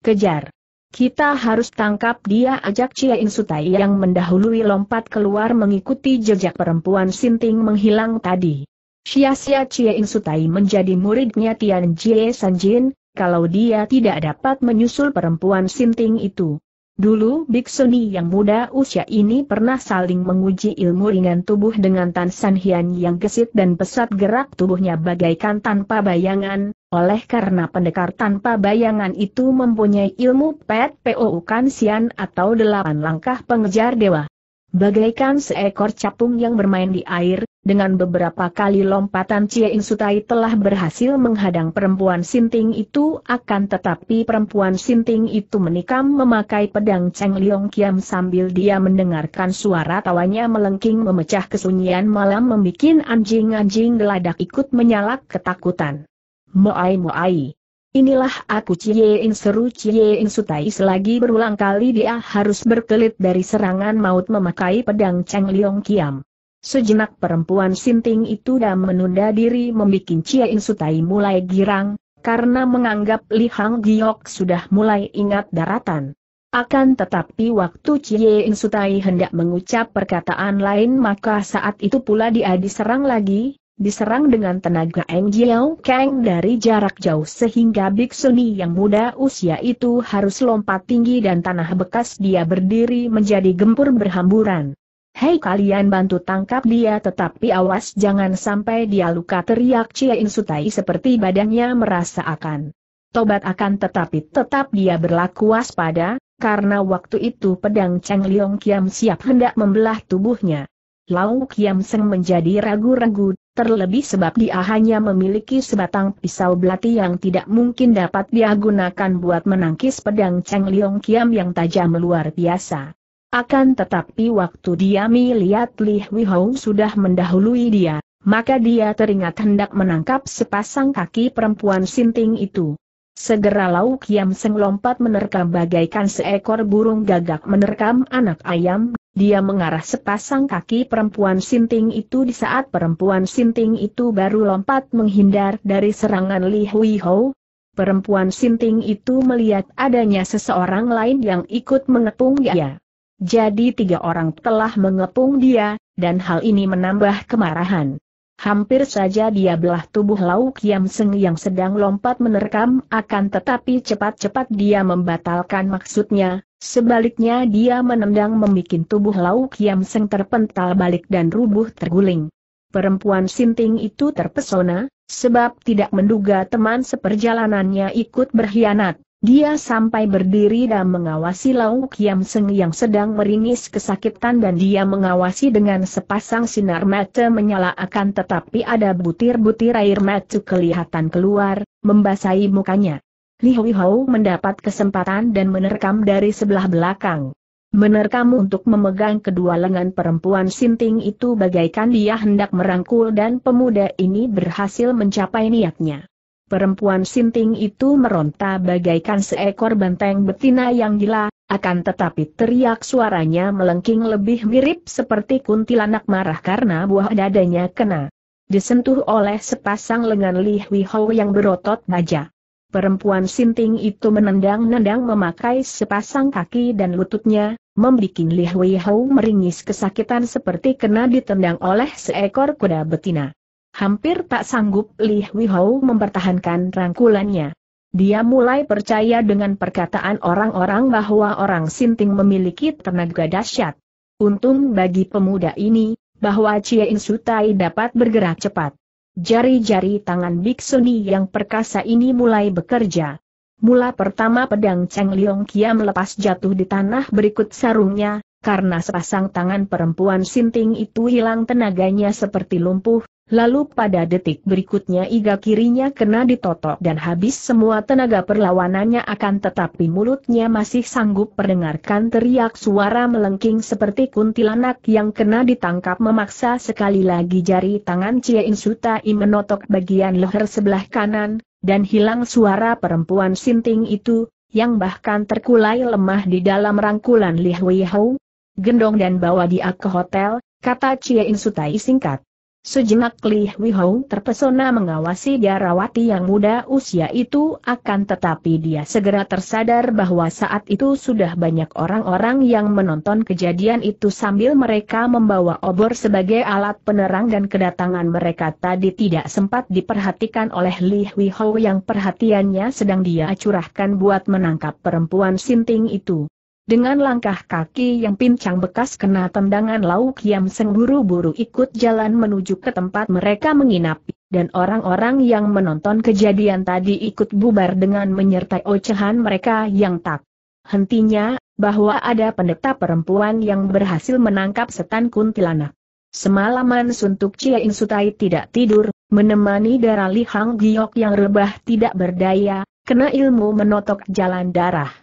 Kejar! Kita harus tangkap dia ajak Cia Insutai yang mendahului lompat keluar mengikuti jejak perempuan sinting menghilang tadi. Sia-sia Cia Insutai menjadi muridnya Tian Jie Sanjin, kalau dia tidak dapat menyusul perempuan sinting itu. Dulu Biksuni yang muda usia ini pernah saling menguji ilmu ringan tubuh dengan Tan San Hian yang gesit dan pesat gerak tubuhnya bagaikan tanpa bayangan, oleh karena pendekar tanpa bayangan itu mempunyai ilmu Pet Pou Kan Sian atau delapan langkah pengejar dewa. Bagaikan seekor capung yang bermain di air, dengan beberapa kali lompatan Cie In telah berhasil menghadang perempuan sinting itu akan tetapi perempuan sinting itu menikam memakai pedang Cheng Liong Kiam sambil dia mendengarkan suara tawanya melengking memecah kesunyian malam membuat anjing-anjing geladak ikut menyalak ketakutan. Moai Moai. Inilah aku Cie In seru Cie In Sutai selagi berulang kali dia harus berkelit dari serangan maut memakai pedang Cheng Liong Kiam. Sejenak perempuan sinting itu dah menunda diri membuat Cie In Sutai mulai girang, karena menganggap Li Hang Giok sudah mulai ingat daratan. Akan tetapi waktu Cie In Sutai hendak mengucap perkataan lain maka saat itu pula dia diserang lagi, diserang dengan tenaga Eng Jiao Kang dari jarak jauh sehingga Biksuni yang muda usia itu harus lompat tinggi dan tanah bekas dia berdiri menjadi gempur berhamburan. Hei kalian bantu tangkap dia tetapi awas jangan sampai dia luka teriak Cie Insutai seperti badannya merasa akan. Tobat akan tetapi tetap dia berlaku waspada, karena waktu itu pedang Cheng Liong Kiam siap hendak membelah tubuhnya. Lau Kiam Seng menjadi ragu-ragu, terlebih sebab dia hanya memiliki sebatang pisau belati yang tidak mungkin dapat dia gunakan buat menangkis pedang Cheng Liong Kiam yang tajam luar biasa. Akan tetapi waktu dia melihat Li Huihou sudah mendahului dia, maka dia teringat hendak menangkap sepasang kaki perempuan sinting itu. Segera Lau Kiam Seng lompat menerkam bagaikan seekor burung gagak menerkam anak ayam, dia mengarah sepasang kaki perempuan sinting itu di saat perempuan sinting itu baru lompat menghindar dari serangan Li Huihou, Perempuan sinting itu melihat adanya seseorang lain yang ikut mengepung dia. Jadi tiga orang telah mengepung dia, dan hal ini menambah kemarahan. Hampir saja dia belah tubuh Lauk Kiam Seng yang sedang lompat menerkam akan tetapi cepat-cepat dia membatalkan maksudnya, sebaliknya dia menendang membuat tubuh Lauk Kiam Seng terpental balik dan rubuh terguling. Perempuan sinting itu terpesona, sebab tidak menduga teman seperjalanannya ikut berkhianat. Dia sampai berdiri dan mengawasi Lau Kiam Seng yang sedang meringis kesakitan dan dia mengawasi dengan sepasang sinar mata menyala akan tetapi ada butir-butir air mata kelihatan keluar, membasahi mukanya. Li Hui Hou mendapat kesempatan dan menerkam dari sebelah belakang. Menerkam untuk memegang kedua lengan perempuan sinting itu bagaikan dia hendak merangkul dan pemuda ini berhasil mencapai niatnya. Perempuan sinting itu meronta bagaikan seekor benteng betina yang gila, akan tetapi teriak suaranya melengking lebih mirip seperti kuntilanak marah karena buah dadanya kena. Disentuh oleh sepasang lengan Li Hui yang berotot baja. Perempuan sinting itu menendang-nendang memakai sepasang kaki dan lututnya, membuat Li Hui meringis kesakitan seperti kena ditendang oleh seekor kuda betina. Hampir tak sanggup Li Huihou mempertahankan rangkulannya. Dia mulai percaya dengan perkataan orang-orang bahwa orang Sinting memiliki tenaga dahsyat. Untung bagi pemuda ini, bahwa Chie Insutai dapat bergerak cepat. Jari-jari tangan Biksuni yang perkasa ini mulai bekerja. Mula pertama pedang Cheng Liong kiam lepas jatuh di tanah berikut sarungnya, karena sepasang tangan perempuan sinting itu hilang tenaganya seperti lumpuh, Lalu pada detik berikutnya iga kirinya kena ditotok dan habis semua tenaga perlawanannya akan tetapi mulutnya masih sanggup perdengarkan teriak suara melengking seperti kuntilanak yang kena ditangkap memaksa sekali lagi jari tangan Cie Insuta menotok bagian leher sebelah kanan, dan hilang suara perempuan sinting itu, yang bahkan terkulai lemah di dalam rangkulan Li Hui Hou. Gendong dan bawa dia ke hotel, kata Cie I singkat. Sejenak Li Huihong terpesona mengawasi biarawati yang muda usia itu akan tetapi dia segera tersadar bahwa saat itu sudah banyak orang-orang yang menonton kejadian itu sambil mereka membawa obor sebagai alat penerang dan kedatangan mereka tadi tidak sempat diperhatikan oleh Li Huihong yang perhatiannya sedang dia curahkan buat menangkap perempuan sinting itu. Dengan langkah kaki yang pincang bekas kena tendangan lauk yang Seng buru-buru ikut jalan menuju ke tempat mereka menginap dan orang-orang yang menonton kejadian tadi ikut bubar dengan menyertai ocehan mereka yang tak hentinya, bahwa ada pendeta perempuan yang berhasil menangkap setan kuntilanak. Semalaman suntuk Cia Insutai tidak tidur, menemani darah Li Hang Giok yang rebah tidak berdaya, kena ilmu menotok jalan darah.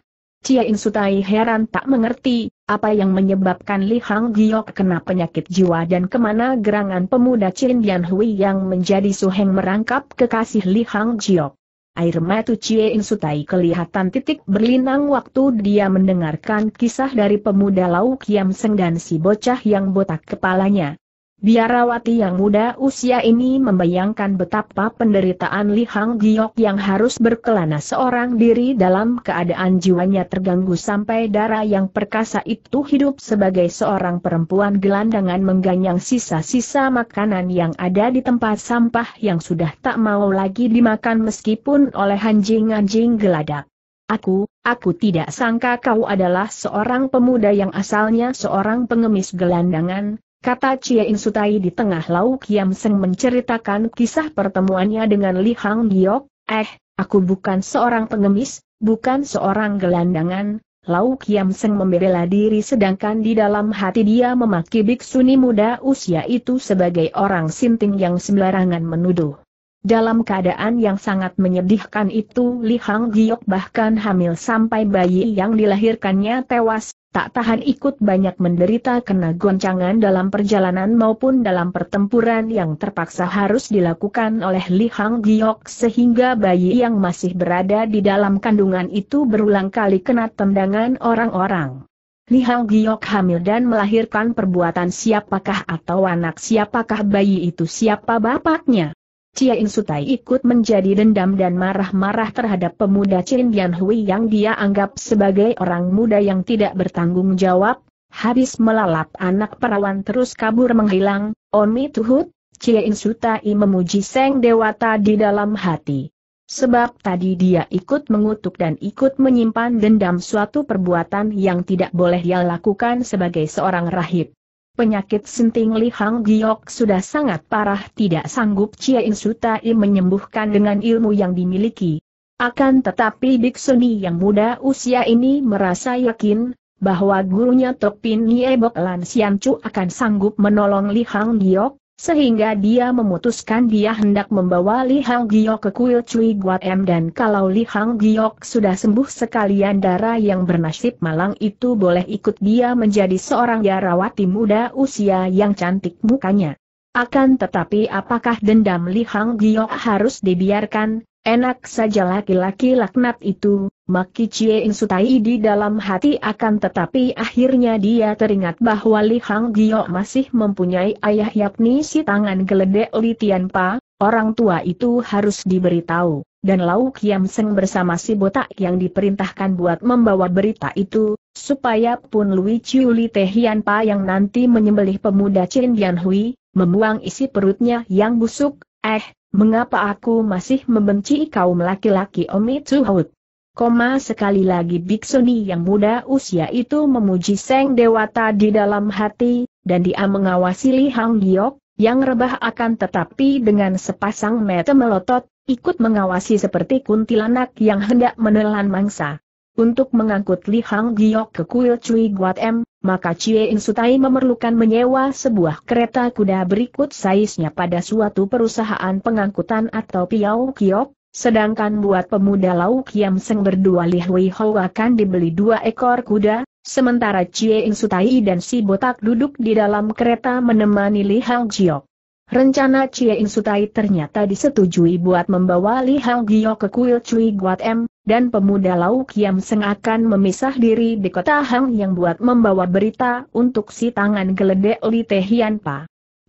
Cia Insutai heran tak mengerti, apa yang menyebabkan Li Hang Giok kena penyakit jiwa dan kemana gerangan pemuda Chin Dian Hui yang menjadi suheng merangkap kekasih Li Hang Giok. Air mata Cie Insutai kelihatan titik berlinang waktu dia mendengarkan kisah dari pemuda Lau Kiam Seng dan si bocah yang botak kepalanya. Biarawati yang muda usia ini membayangkan betapa penderitaan Li Hang Giok yang harus berkelana seorang diri dalam keadaan jiwanya terganggu sampai darah yang perkasa itu hidup sebagai seorang perempuan gelandangan mengganyang sisa-sisa makanan yang ada di tempat sampah yang sudah tak mau lagi dimakan meskipun oleh anjing-anjing geladak. Aku, aku tidak sangka kau adalah seorang pemuda yang asalnya seorang pengemis gelandangan, Kata Chia In Sutai di tengah lauk Yam Seng menceritakan kisah pertemuannya dengan Li Hang Giok, eh, aku bukan seorang pengemis, bukan seorang gelandangan, Lauk Yam Seng membela diri sedangkan di dalam hati dia memaki biksuni muda usia itu sebagai orang sinting yang sembarangan menuduh. Dalam keadaan yang sangat menyedihkan itu Li Hang Giok bahkan hamil sampai bayi yang dilahirkannya tewas, tak tahan ikut banyak menderita kena goncangan dalam perjalanan maupun dalam pertempuran yang terpaksa harus dilakukan oleh Li Hang Giok sehingga bayi yang masih berada di dalam kandungan itu berulang kali kena tendangan orang-orang. Li Hang Giok hamil dan melahirkan perbuatan siapakah atau anak siapakah bayi itu siapa bapaknya. Chia In Sutai ikut menjadi dendam dan marah-marah terhadap pemuda Chin Bian Hui yang dia anggap sebagai orang muda yang tidak bertanggung jawab, habis melalap anak perawan terus kabur menghilang, Omi Tuhut, Chia In Sutai memuji Seng Dewata di dalam hati. Sebab tadi dia ikut mengutuk dan ikut menyimpan dendam suatu perbuatan yang tidak boleh dia lakukan sebagai seorang rahib. Penyakit sinting Li Hang Giok sudah sangat parah tidak sanggup Cie Insu Tai menyembuhkan dengan ilmu yang dimiliki. Akan tetapi Biksuni yang muda usia ini merasa yakin, bahwa gurunya Topin Niebok Bok Lan Sian Chu akan sanggup menolong Li Hang Giok, sehingga dia memutuskan dia hendak membawa Li Hang Giok ke kuil Cui Guat M dan kalau Li Hang Giok sudah sembuh sekalian darah yang bernasib malang itu boleh ikut dia menjadi seorang yarawati muda usia yang cantik mukanya. Akan tetapi apakah dendam Li Hang Giok harus dibiarkan, Enak saja laki-laki laknat itu, Maki cie Insutai di dalam hati akan tetapi akhirnya dia teringat bahwa Li Hang Gio masih mempunyai ayah yakni si tangan geledek Li Tianpa, orang tua itu harus diberitahu, dan Lau Kiam Seng bersama si botak yang diperintahkan buat membawa berita itu, supaya pun Lui Chiu Li Tehianpa yang nanti menyembelih pemuda Chen Dian Hui, membuang isi perutnya yang busuk, eh, Mengapa aku masih membenci kaum laki-laki Omi Tsuhut? Koma sekali lagi Biksuni yang muda usia itu memuji Seng Dewata di dalam hati, dan dia mengawasi Li Hang Giok, yang rebah akan tetapi dengan sepasang mata melotot, ikut mengawasi seperti kuntilanak yang hendak menelan mangsa. Untuk mengangkut Li Hang Giok ke kuil Cui Guat M, maka Cie In Sutai memerlukan menyewa sebuah kereta kuda berikut saiznya pada suatu perusahaan pengangkutan atau piau Kiok, sedangkan buat pemuda Lau Kiam Seng berdua Li Hui Ho akan dibeli dua ekor kuda, sementara Cie In Sutai dan si botak duduk di dalam kereta menemani Li Hang Giok. Rencana Cie In Sutai ternyata disetujui buat membawa Li Hang Giok ke kuil Cui Guat M, dan pemuda Lau Kiam Seng akan memisah diri di kota Hang yang buat membawa berita untuk si tangan geledek Li Tehian Pa.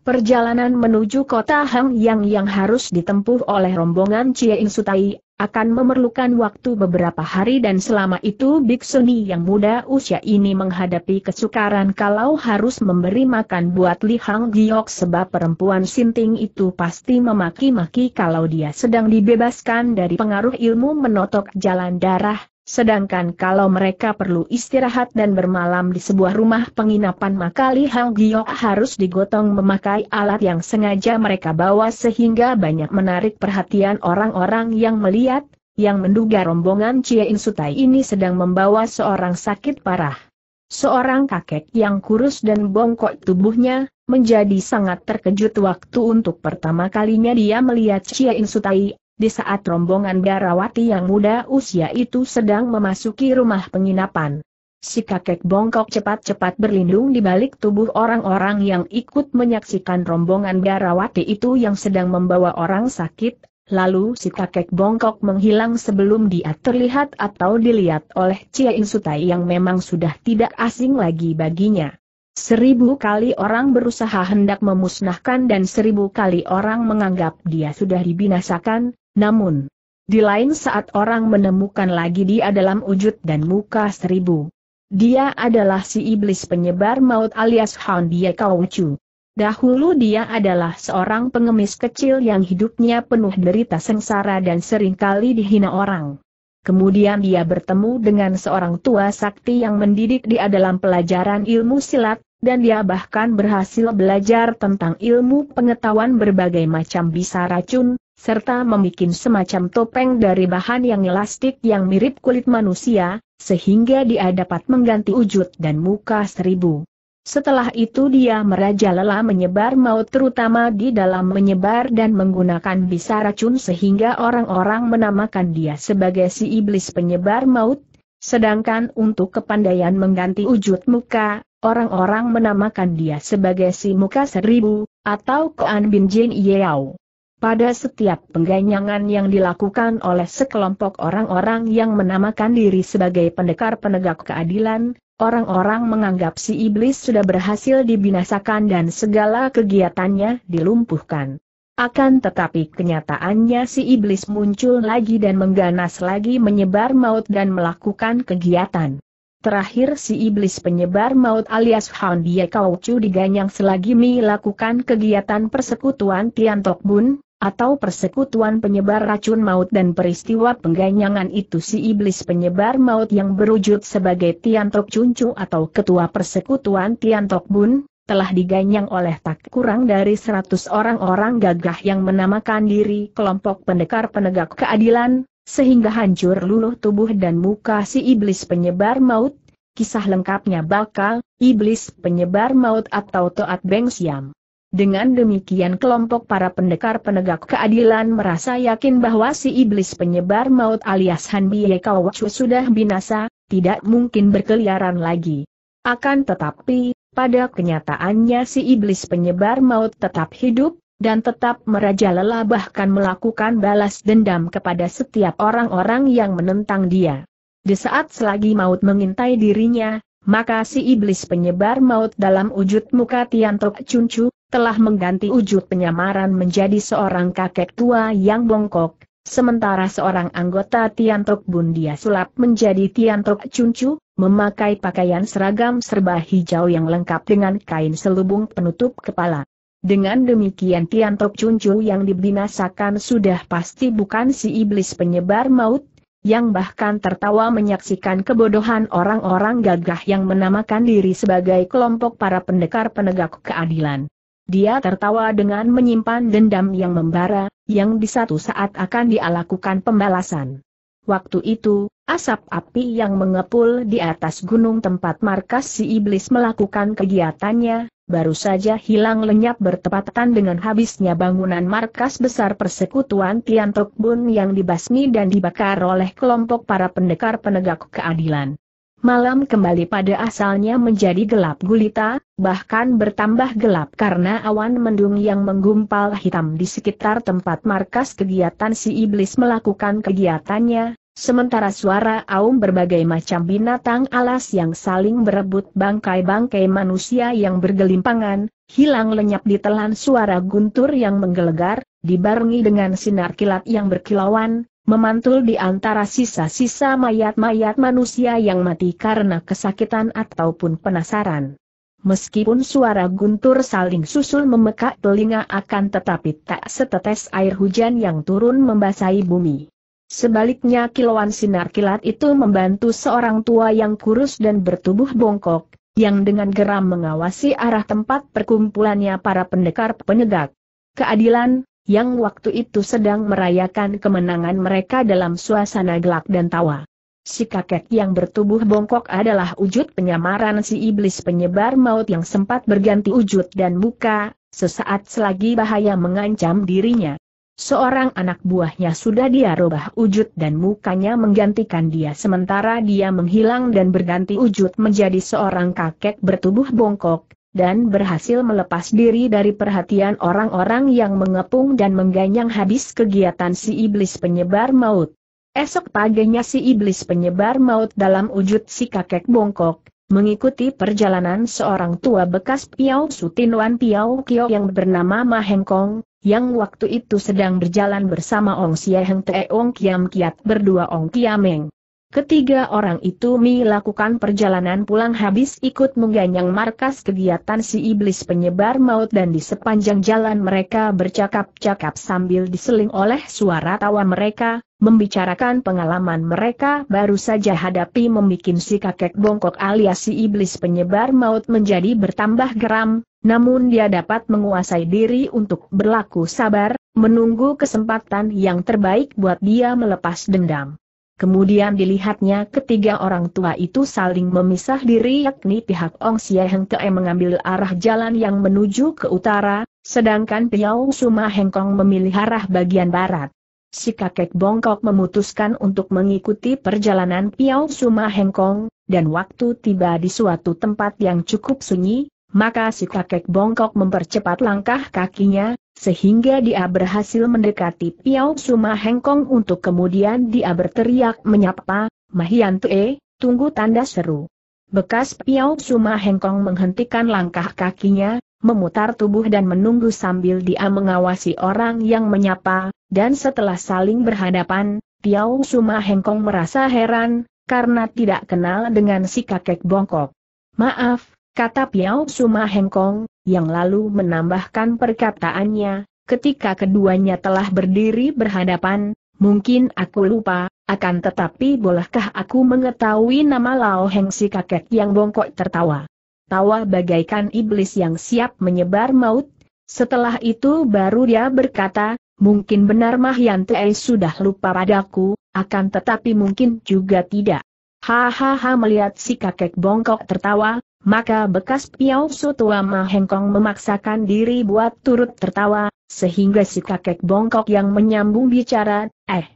Perjalanan menuju kota Hang Yang yang harus ditempuh oleh rombongan Cie In Sutai, akan memerlukan waktu beberapa hari dan selama itu Sunny yang muda usia ini menghadapi kesukaran kalau harus memberi makan buat Li Hang Giok sebab perempuan sinting itu pasti memaki-maki kalau dia sedang dibebaskan dari pengaruh ilmu menotok jalan darah, Sedangkan kalau mereka perlu istirahat dan bermalam di sebuah rumah penginapan maka Li Hang Giok harus digotong memakai alat yang sengaja mereka bawa sehingga banyak menarik perhatian orang-orang yang melihat, yang menduga rombongan In Insutai ini sedang membawa seorang sakit parah. Seorang kakek yang kurus dan bongkok tubuhnya, menjadi sangat terkejut waktu untuk pertama kalinya dia melihat In Insutai, di saat rombongan Garawati yang muda usia itu sedang memasuki rumah penginapan. Si kakek bongkok cepat-cepat berlindung di balik tubuh orang-orang yang ikut menyaksikan rombongan Garawati itu yang sedang membawa orang sakit, lalu si kakek bongkok menghilang sebelum dia terlihat atau dilihat oleh Cia Insutai yang memang sudah tidak asing lagi baginya. Seribu kali orang berusaha hendak memusnahkan dan seribu kali orang menganggap dia sudah dibinasakan, namun, di lain saat orang menemukan lagi dia dalam wujud dan muka seribu. Dia adalah si iblis penyebar maut alias Han Dia Kaucu. Dahulu dia adalah seorang pengemis kecil yang hidupnya penuh derita sengsara dan seringkali dihina orang. Kemudian dia bertemu dengan seorang tua sakti yang mendidik dia dalam pelajaran ilmu silat, dan dia bahkan berhasil belajar tentang ilmu pengetahuan berbagai macam bisa racun, serta membuat semacam topeng dari bahan yang elastik yang mirip kulit manusia, sehingga dia dapat mengganti wujud dan muka seribu. Setelah itu dia merajalela menyebar maut terutama di dalam menyebar dan menggunakan bisa racun sehingga orang-orang menamakan dia sebagai si iblis penyebar maut. Sedangkan untuk kepandaian mengganti wujud muka, orang-orang menamakan dia sebagai si muka seribu, atau Koan Bin Jin Yao. Pada setiap pengganyangan yang dilakukan oleh sekelompok orang-orang yang menamakan diri sebagai pendekar penegak keadilan, Orang-orang menganggap si iblis sudah berhasil dibinasakan dan segala kegiatannya dilumpuhkan. Akan tetapi kenyataannya si iblis muncul lagi dan mengganas lagi menyebar maut dan melakukan kegiatan. Terakhir si iblis penyebar maut alias Han Die Kau diganyang selagi melakukan kegiatan persekutuan Tian Tok Bun, atau persekutuan penyebar racun maut dan peristiwa pengganyangan itu si iblis penyebar maut yang berwujud sebagai Tiantok Cuncu atau ketua persekutuan Tiantok Bun, telah diganyang oleh tak kurang dari 100 orang-orang gagah yang menamakan diri kelompok pendekar penegak keadilan, sehingga hancur luluh tubuh dan muka si iblis penyebar maut, kisah lengkapnya bakal, iblis penyebar maut atau Toat Beng Siam. Dengan demikian kelompok para pendekar penegak keadilan merasa yakin bahwa si iblis penyebar maut alias Han Bie Kawachu sudah binasa, tidak mungkin berkeliaran lagi. Akan tetapi, pada kenyataannya si iblis penyebar maut tetap hidup, dan tetap merajalela bahkan melakukan balas dendam kepada setiap orang-orang yang menentang dia. Di saat selagi maut mengintai dirinya, maka si iblis penyebar maut dalam wujud muka Tiantok Cuncu, telah mengganti wujud penyamaran menjadi seorang kakek tua yang bongkok, sementara seorang anggota Tiantok dia sulap menjadi Tiantok Cuncu, memakai pakaian seragam serba hijau yang lengkap dengan kain selubung penutup kepala. Dengan demikian Tiantok Cuncu yang dibinasakan sudah pasti bukan si iblis penyebar maut, yang bahkan tertawa menyaksikan kebodohan orang-orang gagah yang menamakan diri sebagai kelompok para pendekar penegak keadilan. Dia tertawa dengan menyimpan dendam yang membara, yang di satu saat akan dialakukan pembalasan. Waktu itu, asap api yang mengepul di atas gunung tempat markas si iblis melakukan kegiatannya, baru saja hilang lenyap bertepatan dengan habisnya bangunan markas besar persekutuan Tian Tok Bun yang dibasmi dan dibakar oleh kelompok para pendekar penegak keadilan. Malam kembali pada asalnya menjadi gelap gulita, bahkan bertambah gelap karena awan mendung yang menggumpal hitam di sekitar tempat markas kegiatan si iblis melakukan kegiatannya, Sementara suara aum berbagai macam binatang alas yang saling berebut bangkai-bangkai manusia yang bergelimpangan, hilang lenyap ditelan suara guntur yang menggelegar, dibarengi dengan sinar kilat yang berkilauan, memantul di antara sisa-sisa mayat-mayat manusia yang mati karena kesakitan ataupun penasaran. Meskipun suara guntur saling susul memekak telinga akan tetapi tak setetes air hujan yang turun membasahi bumi. Sebaliknya kilauan sinar kilat itu membantu seorang tua yang kurus dan bertubuh bongkok, yang dengan geram mengawasi arah tempat perkumpulannya para pendekar penegak. Keadilan, yang waktu itu sedang merayakan kemenangan mereka dalam suasana gelak dan tawa. Si kakek yang bertubuh bongkok adalah wujud penyamaran si iblis penyebar maut yang sempat berganti wujud dan muka, sesaat selagi bahaya mengancam dirinya. Seorang anak buahnya sudah dia rubah wujud dan mukanya menggantikan dia sementara dia menghilang dan berganti wujud menjadi seorang kakek bertubuh bongkok, dan berhasil melepas diri dari perhatian orang-orang yang mengepung dan mengganyang habis kegiatan si iblis penyebar maut. Esok paginya si iblis penyebar maut dalam wujud si kakek bongkok, mengikuti perjalanan seorang tua bekas Piau Sutinwan Piau Kio yang bernama Mahengkong, yang waktu itu sedang berjalan bersama Ong Xie Heng Te Ong Kiam Kiat berdua Ong Kiameng. Ketiga orang itu melakukan perjalanan pulang habis ikut mengganyang markas kegiatan si iblis penyebar maut dan di sepanjang jalan mereka bercakap-cakap sambil diseling oleh suara tawa mereka, membicarakan pengalaman mereka baru saja hadapi membuat si kakek bongkok alias si iblis penyebar maut menjadi bertambah geram, namun dia dapat menguasai diri untuk berlaku sabar, menunggu kesempatan yang terbaik buat dia melepas dendam. Kemudian dilihatnya ketiga orang tua itu saling memisah diri yakni pihak Ong Sieheng Kee mengambil arah jalan yang menuju ke utara, sedangkan Piao Suma Hengkong memilih arah bagian barat. Si kakek bongkok memutuskan untuk mengikuti perjalanan Piao Suma Hengkong, dan waktu tiba di suatu tempat yang cukup sunyi, maka si kakek bongkok mempercepat langkah kakinya, sehingga dia berhasil mendekati Piao Suma Hengkong untuk kemudian dia berteriak menyapa, Mahian Tue, tunggu tanda seru. Bekas Piao Suma Hengkong menghentikan langkah kakinya, memutar tubuh dan menunggu sambil dia mengawasi orang yang menyapa, dan setelah saling berhadapan, Piao Suma Hengkong merasa heran, karena tidak kenal dengan si kakek bongkok. Maaf, kata Piao Suma Hengkong, yang lalu menambahkan perkataannya, ketika keduanya telah berdiri berhadapan, mungkin aku lupa, akan tetapi bolehkah aku mengetahui nama Lao Heng si kakek yang bongkok tertawa. Tawa bagaikan iblis yang siap menyebar maut, setelah itu baru dia berkata, mungkin benar Mahyanti sudah lupa padaku, akan tetapi mungkin juga tidak. Hahaha melihat si kakek bongkok tertawa, maka bekas Piau Sutua Mahengkong memaksakan diri buat turut tertawa, sehingga si kakek bongkok yang menyambung bicara, eh,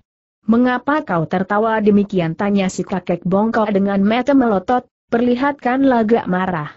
mengapa kau tertawa demikian tanya si kakek bongkok dengan mata melotot, perlihatkan lagak marah.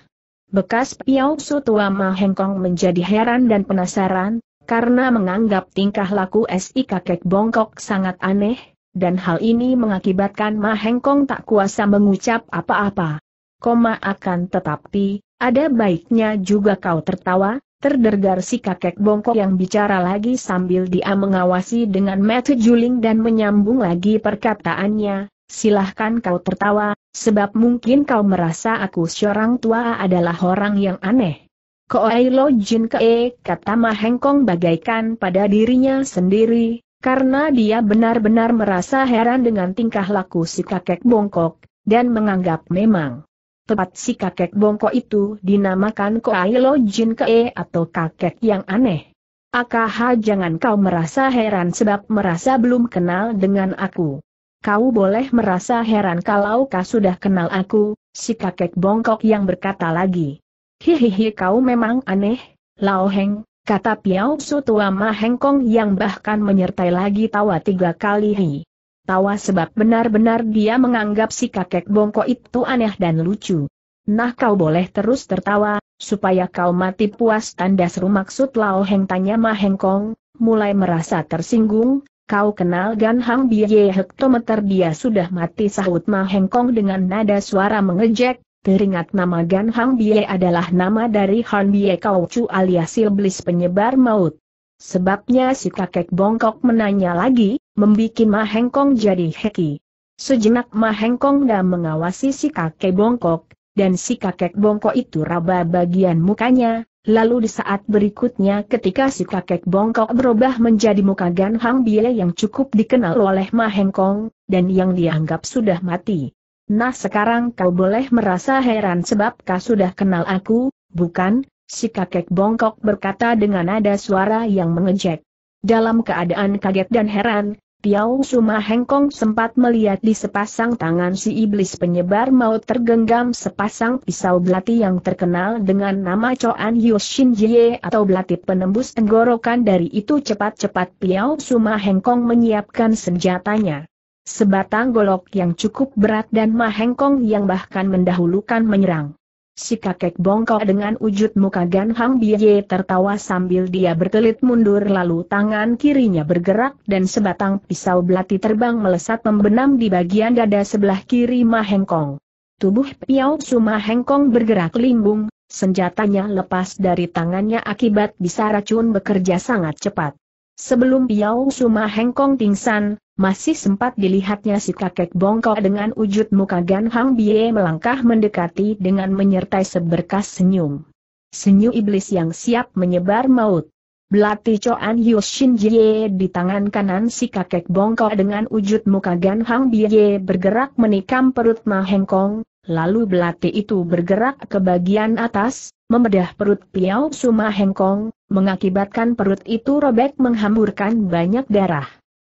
Bekas Piau Sutua Mahengkong menjadi heran dan penasaran, karena menganggap tingkah laku si kakek bongkok sangat aneh, dan hal ini mengakibatkan Mahengkong tak kuasa mengucap apa-apa koma akan tetapi, ada baiknya juga kau tertawa, terdergar si kakek bongkok yang bicara lagi sambil dia mengawasi dengan mata juling dan menyambung lagi perkataannya, silahkan kau tertawa, sebab mungkin kau merasa aku seorang tua adalah orang yang aneh. Koei Lo Jin Kee, kata mahengkong bagaikan pada dirinya sendiri, karena dia benar-benar merasa heran dengan tingkah laku si kakek bongkok, dan menganggap memang Tepat si kakek bongkok itu dinamakan Koai Lo Jin Kee atau kakek yang aneh. Akaha jangan kau merasa heran sebab merasa belum kenal dengan aku. Kau boleh merasa heran kalau kau sudah kenal aku, si kakek bongkok yang berkata lagi. Hihihi kau memang aneh, Lao Heng, kata Piao Su tua Ma Hengkong yang bahkan menyertai lagi tawa tiga kali hi. Tawa sebab benar-benar dia menganggap si kakek bongkok itu aneh dan lucu. Nah kau boleh terus tertawa, supaya kau mati puas tanda seru maksud Lao Heng tanya Ma Heng Kong, mulai merasa tersinggung, kau kenal Gan Hang Biye hektometer dia sudah mati sahut Ma Heng Kong dengan nada suara mengejek, teringat nama Gan Hang Biye adalah nama dari Han Biye Kau Chu alias iblis penyebar maut. Sebabnya si kakek bongkok menanya lagi, membikin Mahengkong jadi heki. Sejenak Mahengkong dah mengawasi si kakek bongkok, dan si kakek bongkok itu raba bagian mukanya, lalu di saat berikutnya ketika si kakek bongkok berubah menjadi muka Gan Hang Bie yang cukup dikenal oleh Mahengkong, dan yang dianggap sudah mati. Nah sekarang kau boleh merasa heran sebab kau sudah kenal aku, bukan? Si kakek bongkok berkata dengan nada suara yang mengejek. Dalam keadaan kaget dan heran, Piau Suma Hengkong sempat melihat di sepasang tangan si iblis penyebar maut tergenggam sepasang pisau belati yang terkenal dengan nama Choan Yushin Jie atau belati penembus tenggorokan dari itu cepat-cepat Piau Suma Hengkong menyiapkan senjatanya. Sebatang golok yang cukup berat dan Ma Hengkong yang bahkan mendahulukan menyerang. Si kakek bongkok dengan wujud muka Gan Hang Biye tertawa sambil dia berkelit mundur lalu tangan kirinya bergerak dan sebatang pisau belati terbang melesat membenam di bagian dada sebelah kiri Ma Kong. Tubuh Piao Suma Hengkong bergerak limbung, senjatanya lepas dari tangannya akibat bisa racun bekerja sangat cepat. Sebelum Piao Suma Hengkong pingsan, masih sempat dilihatnya si kakek bongkok dengan wujud muka Gan Hang Bie melangkah mendekati dengan menyertai seberkas senyum. Senyum iblis yang siap menyebar maut. Belati yu Yushin Jie di tangan kanan si kakek bongkok dengan wujud muka Gan Hang Bie bergerak menikam perut Ma Hengkong, Lalu belati itu bergerak ke bagian atas, membedah perut Piao Suma Hengkong, mengakibatkan perut itu robek menghamburkan banyak darah.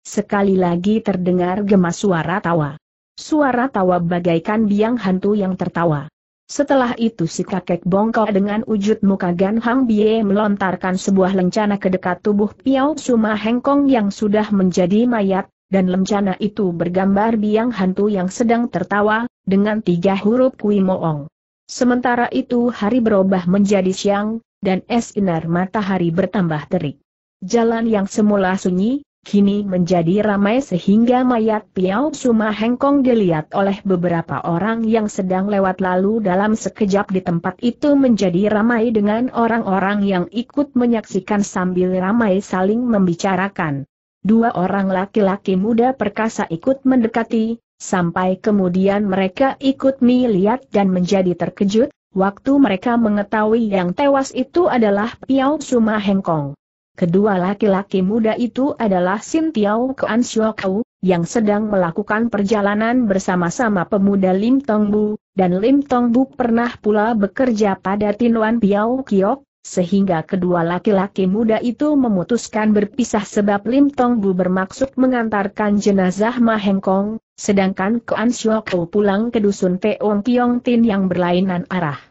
Sekali lagi terdengar gemas suara tawa. Suara tawa bagaikan biang hantu yang tertawa. Setelah itu si kakek bongkok dengan wujud muka Gan Hang Bie melontarkan sebuah lencana ke dekat tubuh Piao Suma Hengkong yang sudah menjadi mayat, dan lencana itu bergambar biang hantu yang sedang tertawa, dengan tiga huruf Kui Moong. Sementara itu hari berubah menjadi siang, dan es sinar matahari bertambah terik. Jalan yang semula sunyi, kini menjadi ramai sehingga mayat piau Suma Hengkong dilihat oleh beberapa orang yang sedang lewat lalu dalam sekejap di tempat itu menjadi ramai dengan orang-orang yang ikut menyaksikan sambil ramai saling membicarakan. Dua orang laki-laki muda perkasa ikut mendekati, sampai kemudian mereka ikut melihat dan menjadi terkejut, waktu mereka mengetahui yang tewas itu adalah Piao Suma Hengkong. Kedua laki-laki muda itu adalah Sin Tiao Kuan Kau, yang sedang melakukan perjalanan bersama-sama pemuda Lim Tong Bu, dan Lim Tong Bu pernah pula bekerja pada Tinuan Piao Kiok, sehingga kedua laki-laki muda itu memutuskan berpisah sebab Lim Tong Bu bermaksud mengantarkan jenazah Ma Heng Kong, sedangkan Koan Shoko pulang ke dusun Peong Kiong Tin yang berlainan arah.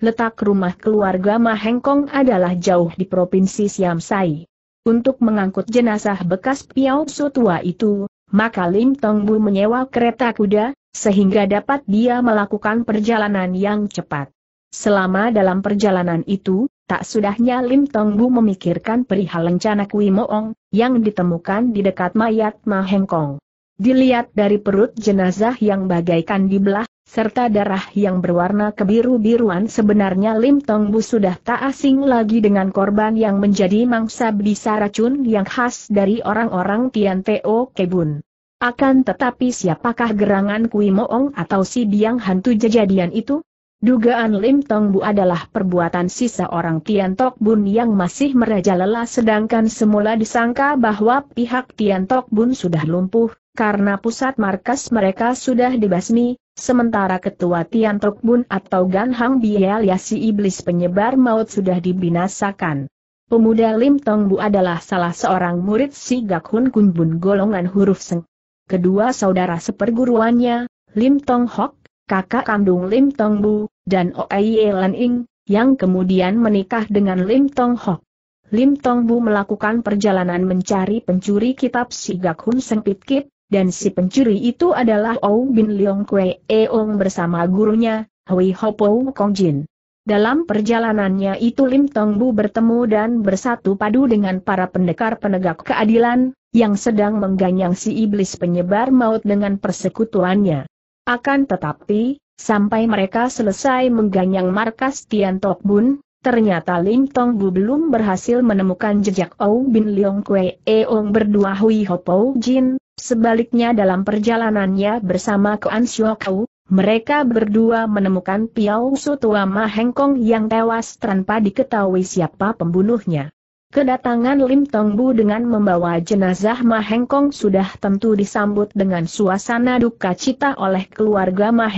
Letak rumah keluarga Ma Heng Kong adalah jauh di Provinsi Siam Sai. Untuk mengangkut jenazah bekas Piao Su tua itu, maka Lim Tong Bu menyewa kereta kuda, sehingga dapat dia melakukan perjalanan yang cepat. Selama dalam perjalanan itu, Tak sudahnya Lim Tong Bu memikirkan perihal lencana Kui Moong, yang ditemukan di dekat mayat Ma Kong. Dilihat dari perut jenazah yang bagaikan dibelah, serta darah yang berwarna kebiru-biruan sebenarnya Lim Tong Bu sudah tak asing lagi dengan korban yang menjadi mangsa bisa racun yang khas dari orang-orang Tian Teo Kebun. Akan tetapi siapakah gerangan Kui Moong atau si biang hantu jejadian itu? Dugaan Lim Tong Bu adalah perbuatan sisa orang Tian Tok Bun yang masih merajalela sedangkan semula disangka bahwa pihak Tian Tok Bun sudah lumpuh, karena pusat markas mereka sudah dibasmi, sementara ketua Tian Tok Bun atau Gan Hang Bia ya si iblis penyebar maut sudah dibinasakan. Pemuda Lim Tong Bu adalah salah seorang murid si Gak Hun Kun Bun golongan huruf Seng. Kedua saudara seperguruannya, Lim Tong Hok kakak kandung Lim Tong Bu, dan Oei Lan Ing, yang kemudian menikah dengan Lim Tong Hok. Lim Tong Bu melakukan perjalanan mencari pencuri kitab Si Hun Pit Kit, dan si pencuri itu adalah Ou Bin Leong Kwe Eong bersama gurunya, Hui Hopo Kong Jin. Dalam perjalanannya itu Lim Tong Bu bertemu dan bersatu padu dengan para pendekar penegak keadilan, yang sedang mengganyang si iblis penyebar maut dengan persekutuannya. Akan tetapi, sampai mereka selesai mengganyang markas Tian Tok Bun, ternyata Lim Tong Bu belum berhasil menemukan jejak Ou Bin Leong Kwe Eong berdua Hui Hopo Jin, sebaliknya dalam perjalanannya bersama Kuan Xiu Kau, mereka berdua menemukan Piao Su tua Ma Hengkong yang tewas tanpa diketahui siapa pembunuhnya. Kedatangan Lim Tong Bu dengan membawa jenazah Ma Kong sudah tentu disambut dengan suasana duka cita oleh keluarga Ma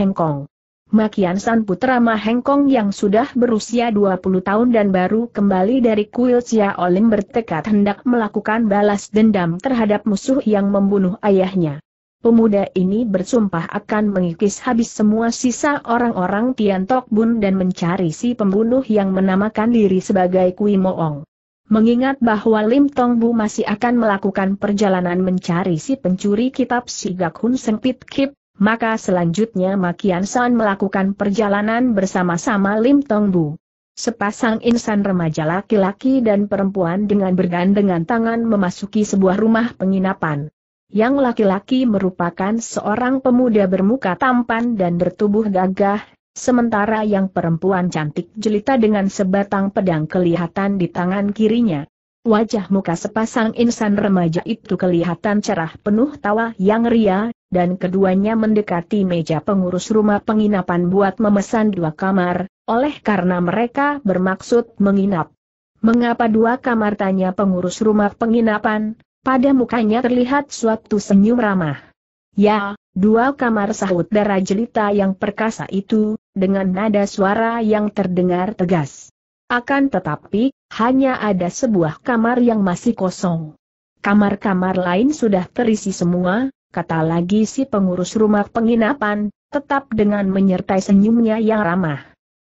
Makian San putra Ma Kong yang sudah berusia 20 tahun dan baru kembali dari kuil Cia Olim bertekad hendak melakukan balas dendam terhadap musuh yang membunuh ayahnya. Pemuda ini bersumpah akan mengikis habis semua sisa orang-orang Tian Tok Bun dan mencari si pembunuh yang menamakan diri sebagai Kui Moong. Mengingat bahwa Lim Tong Bu masih akan melakukan perjalanan mencari si pencuri kitab Sigak Hun Sempit Kip, maka selanjutnya Makian San melakukan perjalanan bersama-sama Lim Tong Bu. Sepasang insan remaja laki-laki dan perempuan dengan bergandengan tangan memasuki sebuah rumah penginapan. Yang laki-laki merupakan seorang pemuda bermuka tampan dan bertubuh gagah, Sementara yang perempuan cantik jelita dengan sebatang pedang kelihatan di tangan kirinya. Wajah muka sepasang insan remaja itu kelihatan cerah penuh tawa yang ria, dan keduanya mendekati meja pengurus rumah penginapan buat memesan dua kamar, oleh karena mereka bermaksud menginap. Mengapa dua kamar tanya pengurus rumah penginapan, pada mukanya terlihat suatu senyum ramah. Ya, dua kamar sahut darah jelita yang perkasa itu, dengan nada suara yang terdengar tegas. Akan tetapi, hanya ada sebuah kamar yang masih kosong. Kamar-kamar lain sudah terisi semua, kata lagi si pengurus rumah penginapan, tetap dengan menyertai senyumnya yang ramah.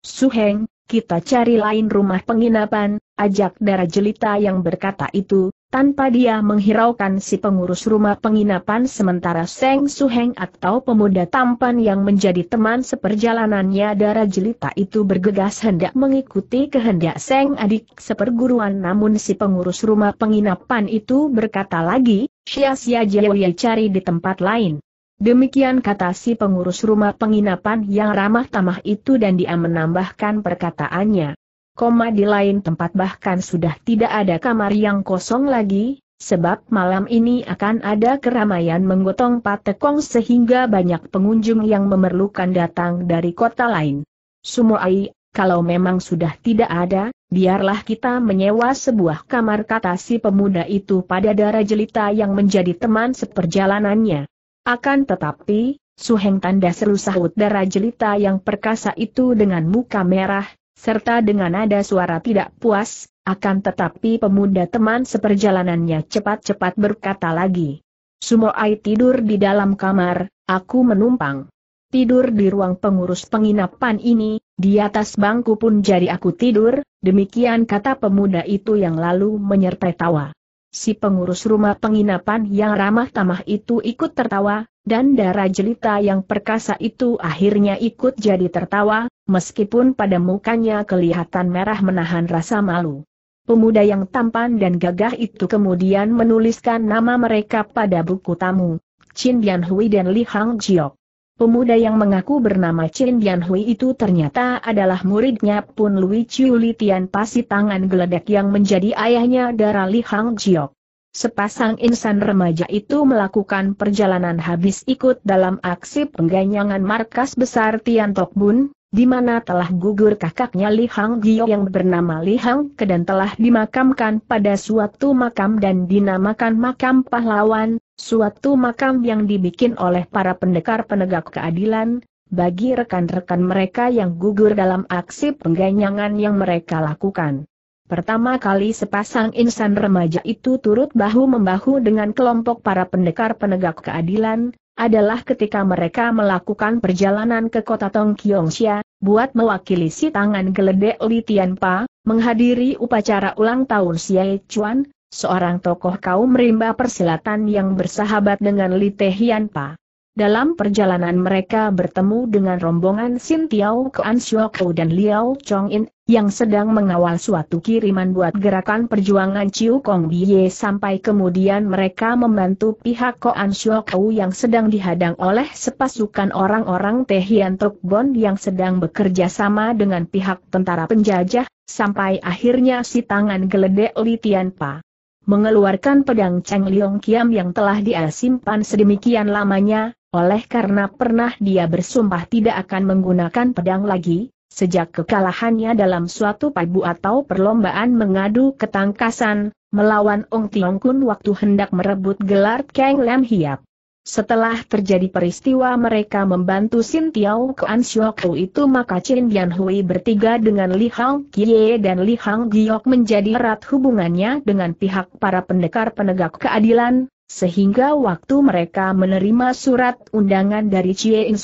Suheng, kita cari lain rumah penginapan, ajak darah jelita yang berkata itu, tanpa dia menghiraukan si pengurus rumah penginapan sementara Seng Suheng atau pemuda tampan yang menjadi teman seperjalanannya darah jelita itu bergegas hendak mengikuti kehendak Seng adik seperguruan namun si pengurus rumah penginapan itu berkata lagi, sia-sia jaya cari di tempat lain. Demikian kata si pengurus rumah penginapan yang ramah tamah itu dan dia menambahkan perkataannya. Koma di lain tempat bahkan sudah tidak ada kamar yang kosong lagi, sebab malam ini akan ada keramaian menggotong patekong sehingga banyak pengunjung yang memerlukan datang dari kota lain. Sumuai, kalau memang sudah tidak ada, biarlah kita menyewa sebuah kamar kata si pemuda itu pada darah jelita yang menjadi teman seperjalanannya. Akan tetapi, Suheng tanda seru sahut darah jelita yang perkasa itu dengan muka merah, serta dengan nada suara tidak puas, akan tetapi pemuda teman seperjalanannya cepat-cepat berkata lagi. Sumoai tidur di dalam kamar, aku menumpang. Tidur di ruang pengurus penginapan ini, di atas bangku pun jadi aku tidur, demikian kata pemuda itu yang lalu menyertai tawa. Si pengurus rumah penginapan yang ramah tamah itu ikut tertawa, dan darah jelita yang perkasa itu akhirnya ikut jadi tertawa, meskipun pada mukanya kelihatan merah menahan rasa malu. Pemuda yang tampan dan gagah itu kemudian menuliskan nama mereka pada buku tamu, Chin Dian Hui dan Li Hang Jiok. Pemuda yang mengaku bernama Chin Dian Hui itu ternyata adalah muridnya Pun Lui Chiu Tian Pasi Tangan Geledek yang menjadi ayahnya darah Li Hang Jiok. Sepasang insan remaja itu melakukan perjalanan habis ikut dalam aksi pengganyangan markas besar Tian Tok Bun, di mana telah gugur kakaknya Li Hang Gio yang bernama Li Hang Ke dan telah dimakamkan pada suatu makam dan dinamakan makam pahlawan, suatu makam yang dibikin oleh para pendekar penegak keadilan, bagi rekan-rekan mereka yang gugur dalam aksi pengganyangan yang mereka lakukan. Pertama kali sepasang insan remaja itu turut bahu-membahu dengan kelompok para pendekar penegak keadilan, adalah ketika mereka melakukan perjalanan ke kota Tongkyongsia, buat mewakili si tangan geledek Li Tianpa, menghadiri upacara ulang tahun Xie Chuan, seorang tokoh kaum rimba persilatan yang bersahabat dengan Li Tehianpa. Dalam perjalanan mereka bertemu dengan rombongan Sin Tiao Kuan Xiaokou dan Liao Chong In, yang sedang mengawal suatu kiriman buat gerakan perjuangan Ciu Kong Bie sampai kemudian mereka membantu pihak Kuan Xiaokou yang sedang dihadang oleh sepasukan orang-orang Tehian Tuk Bon yang sedang bekerja sama dengan pihak tentara penjajah, sampai akhirnya si tangan geledek Li Tianpa mengeluarkan pedang Cheng Liong Kiam yang telah dia simpan sedemikian lamanya, oleh karena pernah dia bersumpah tidak akan menggunakan pedang lagi, sejak kekalahannya dalam suatu paibu atau perlombaan mengadu ketangkasan, melawan Ong Tiong Kun waktu hendak merebut gelar Kang Lam Hiap. Setelah terjadi peristiwa mereka membantu Sin Tiao Kuan Shioku itu maka Chen Dian Hui bertiga dengan Li Hang Kie dan Li Hang Giok menjadi erat hubungannya dengan pihak para pendekar penegak keadilan, sehingga waktu mereka menerima surat undangan dari Cie In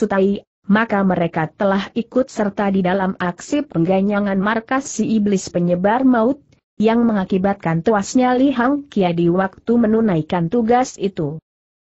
maka mereka telah ikut serta di dalam aksi pengganyangan markas si iblis penyebar maut, yang mengakibatkan tuasnya Li Hang Kia di waktu menunaikan tugas itu.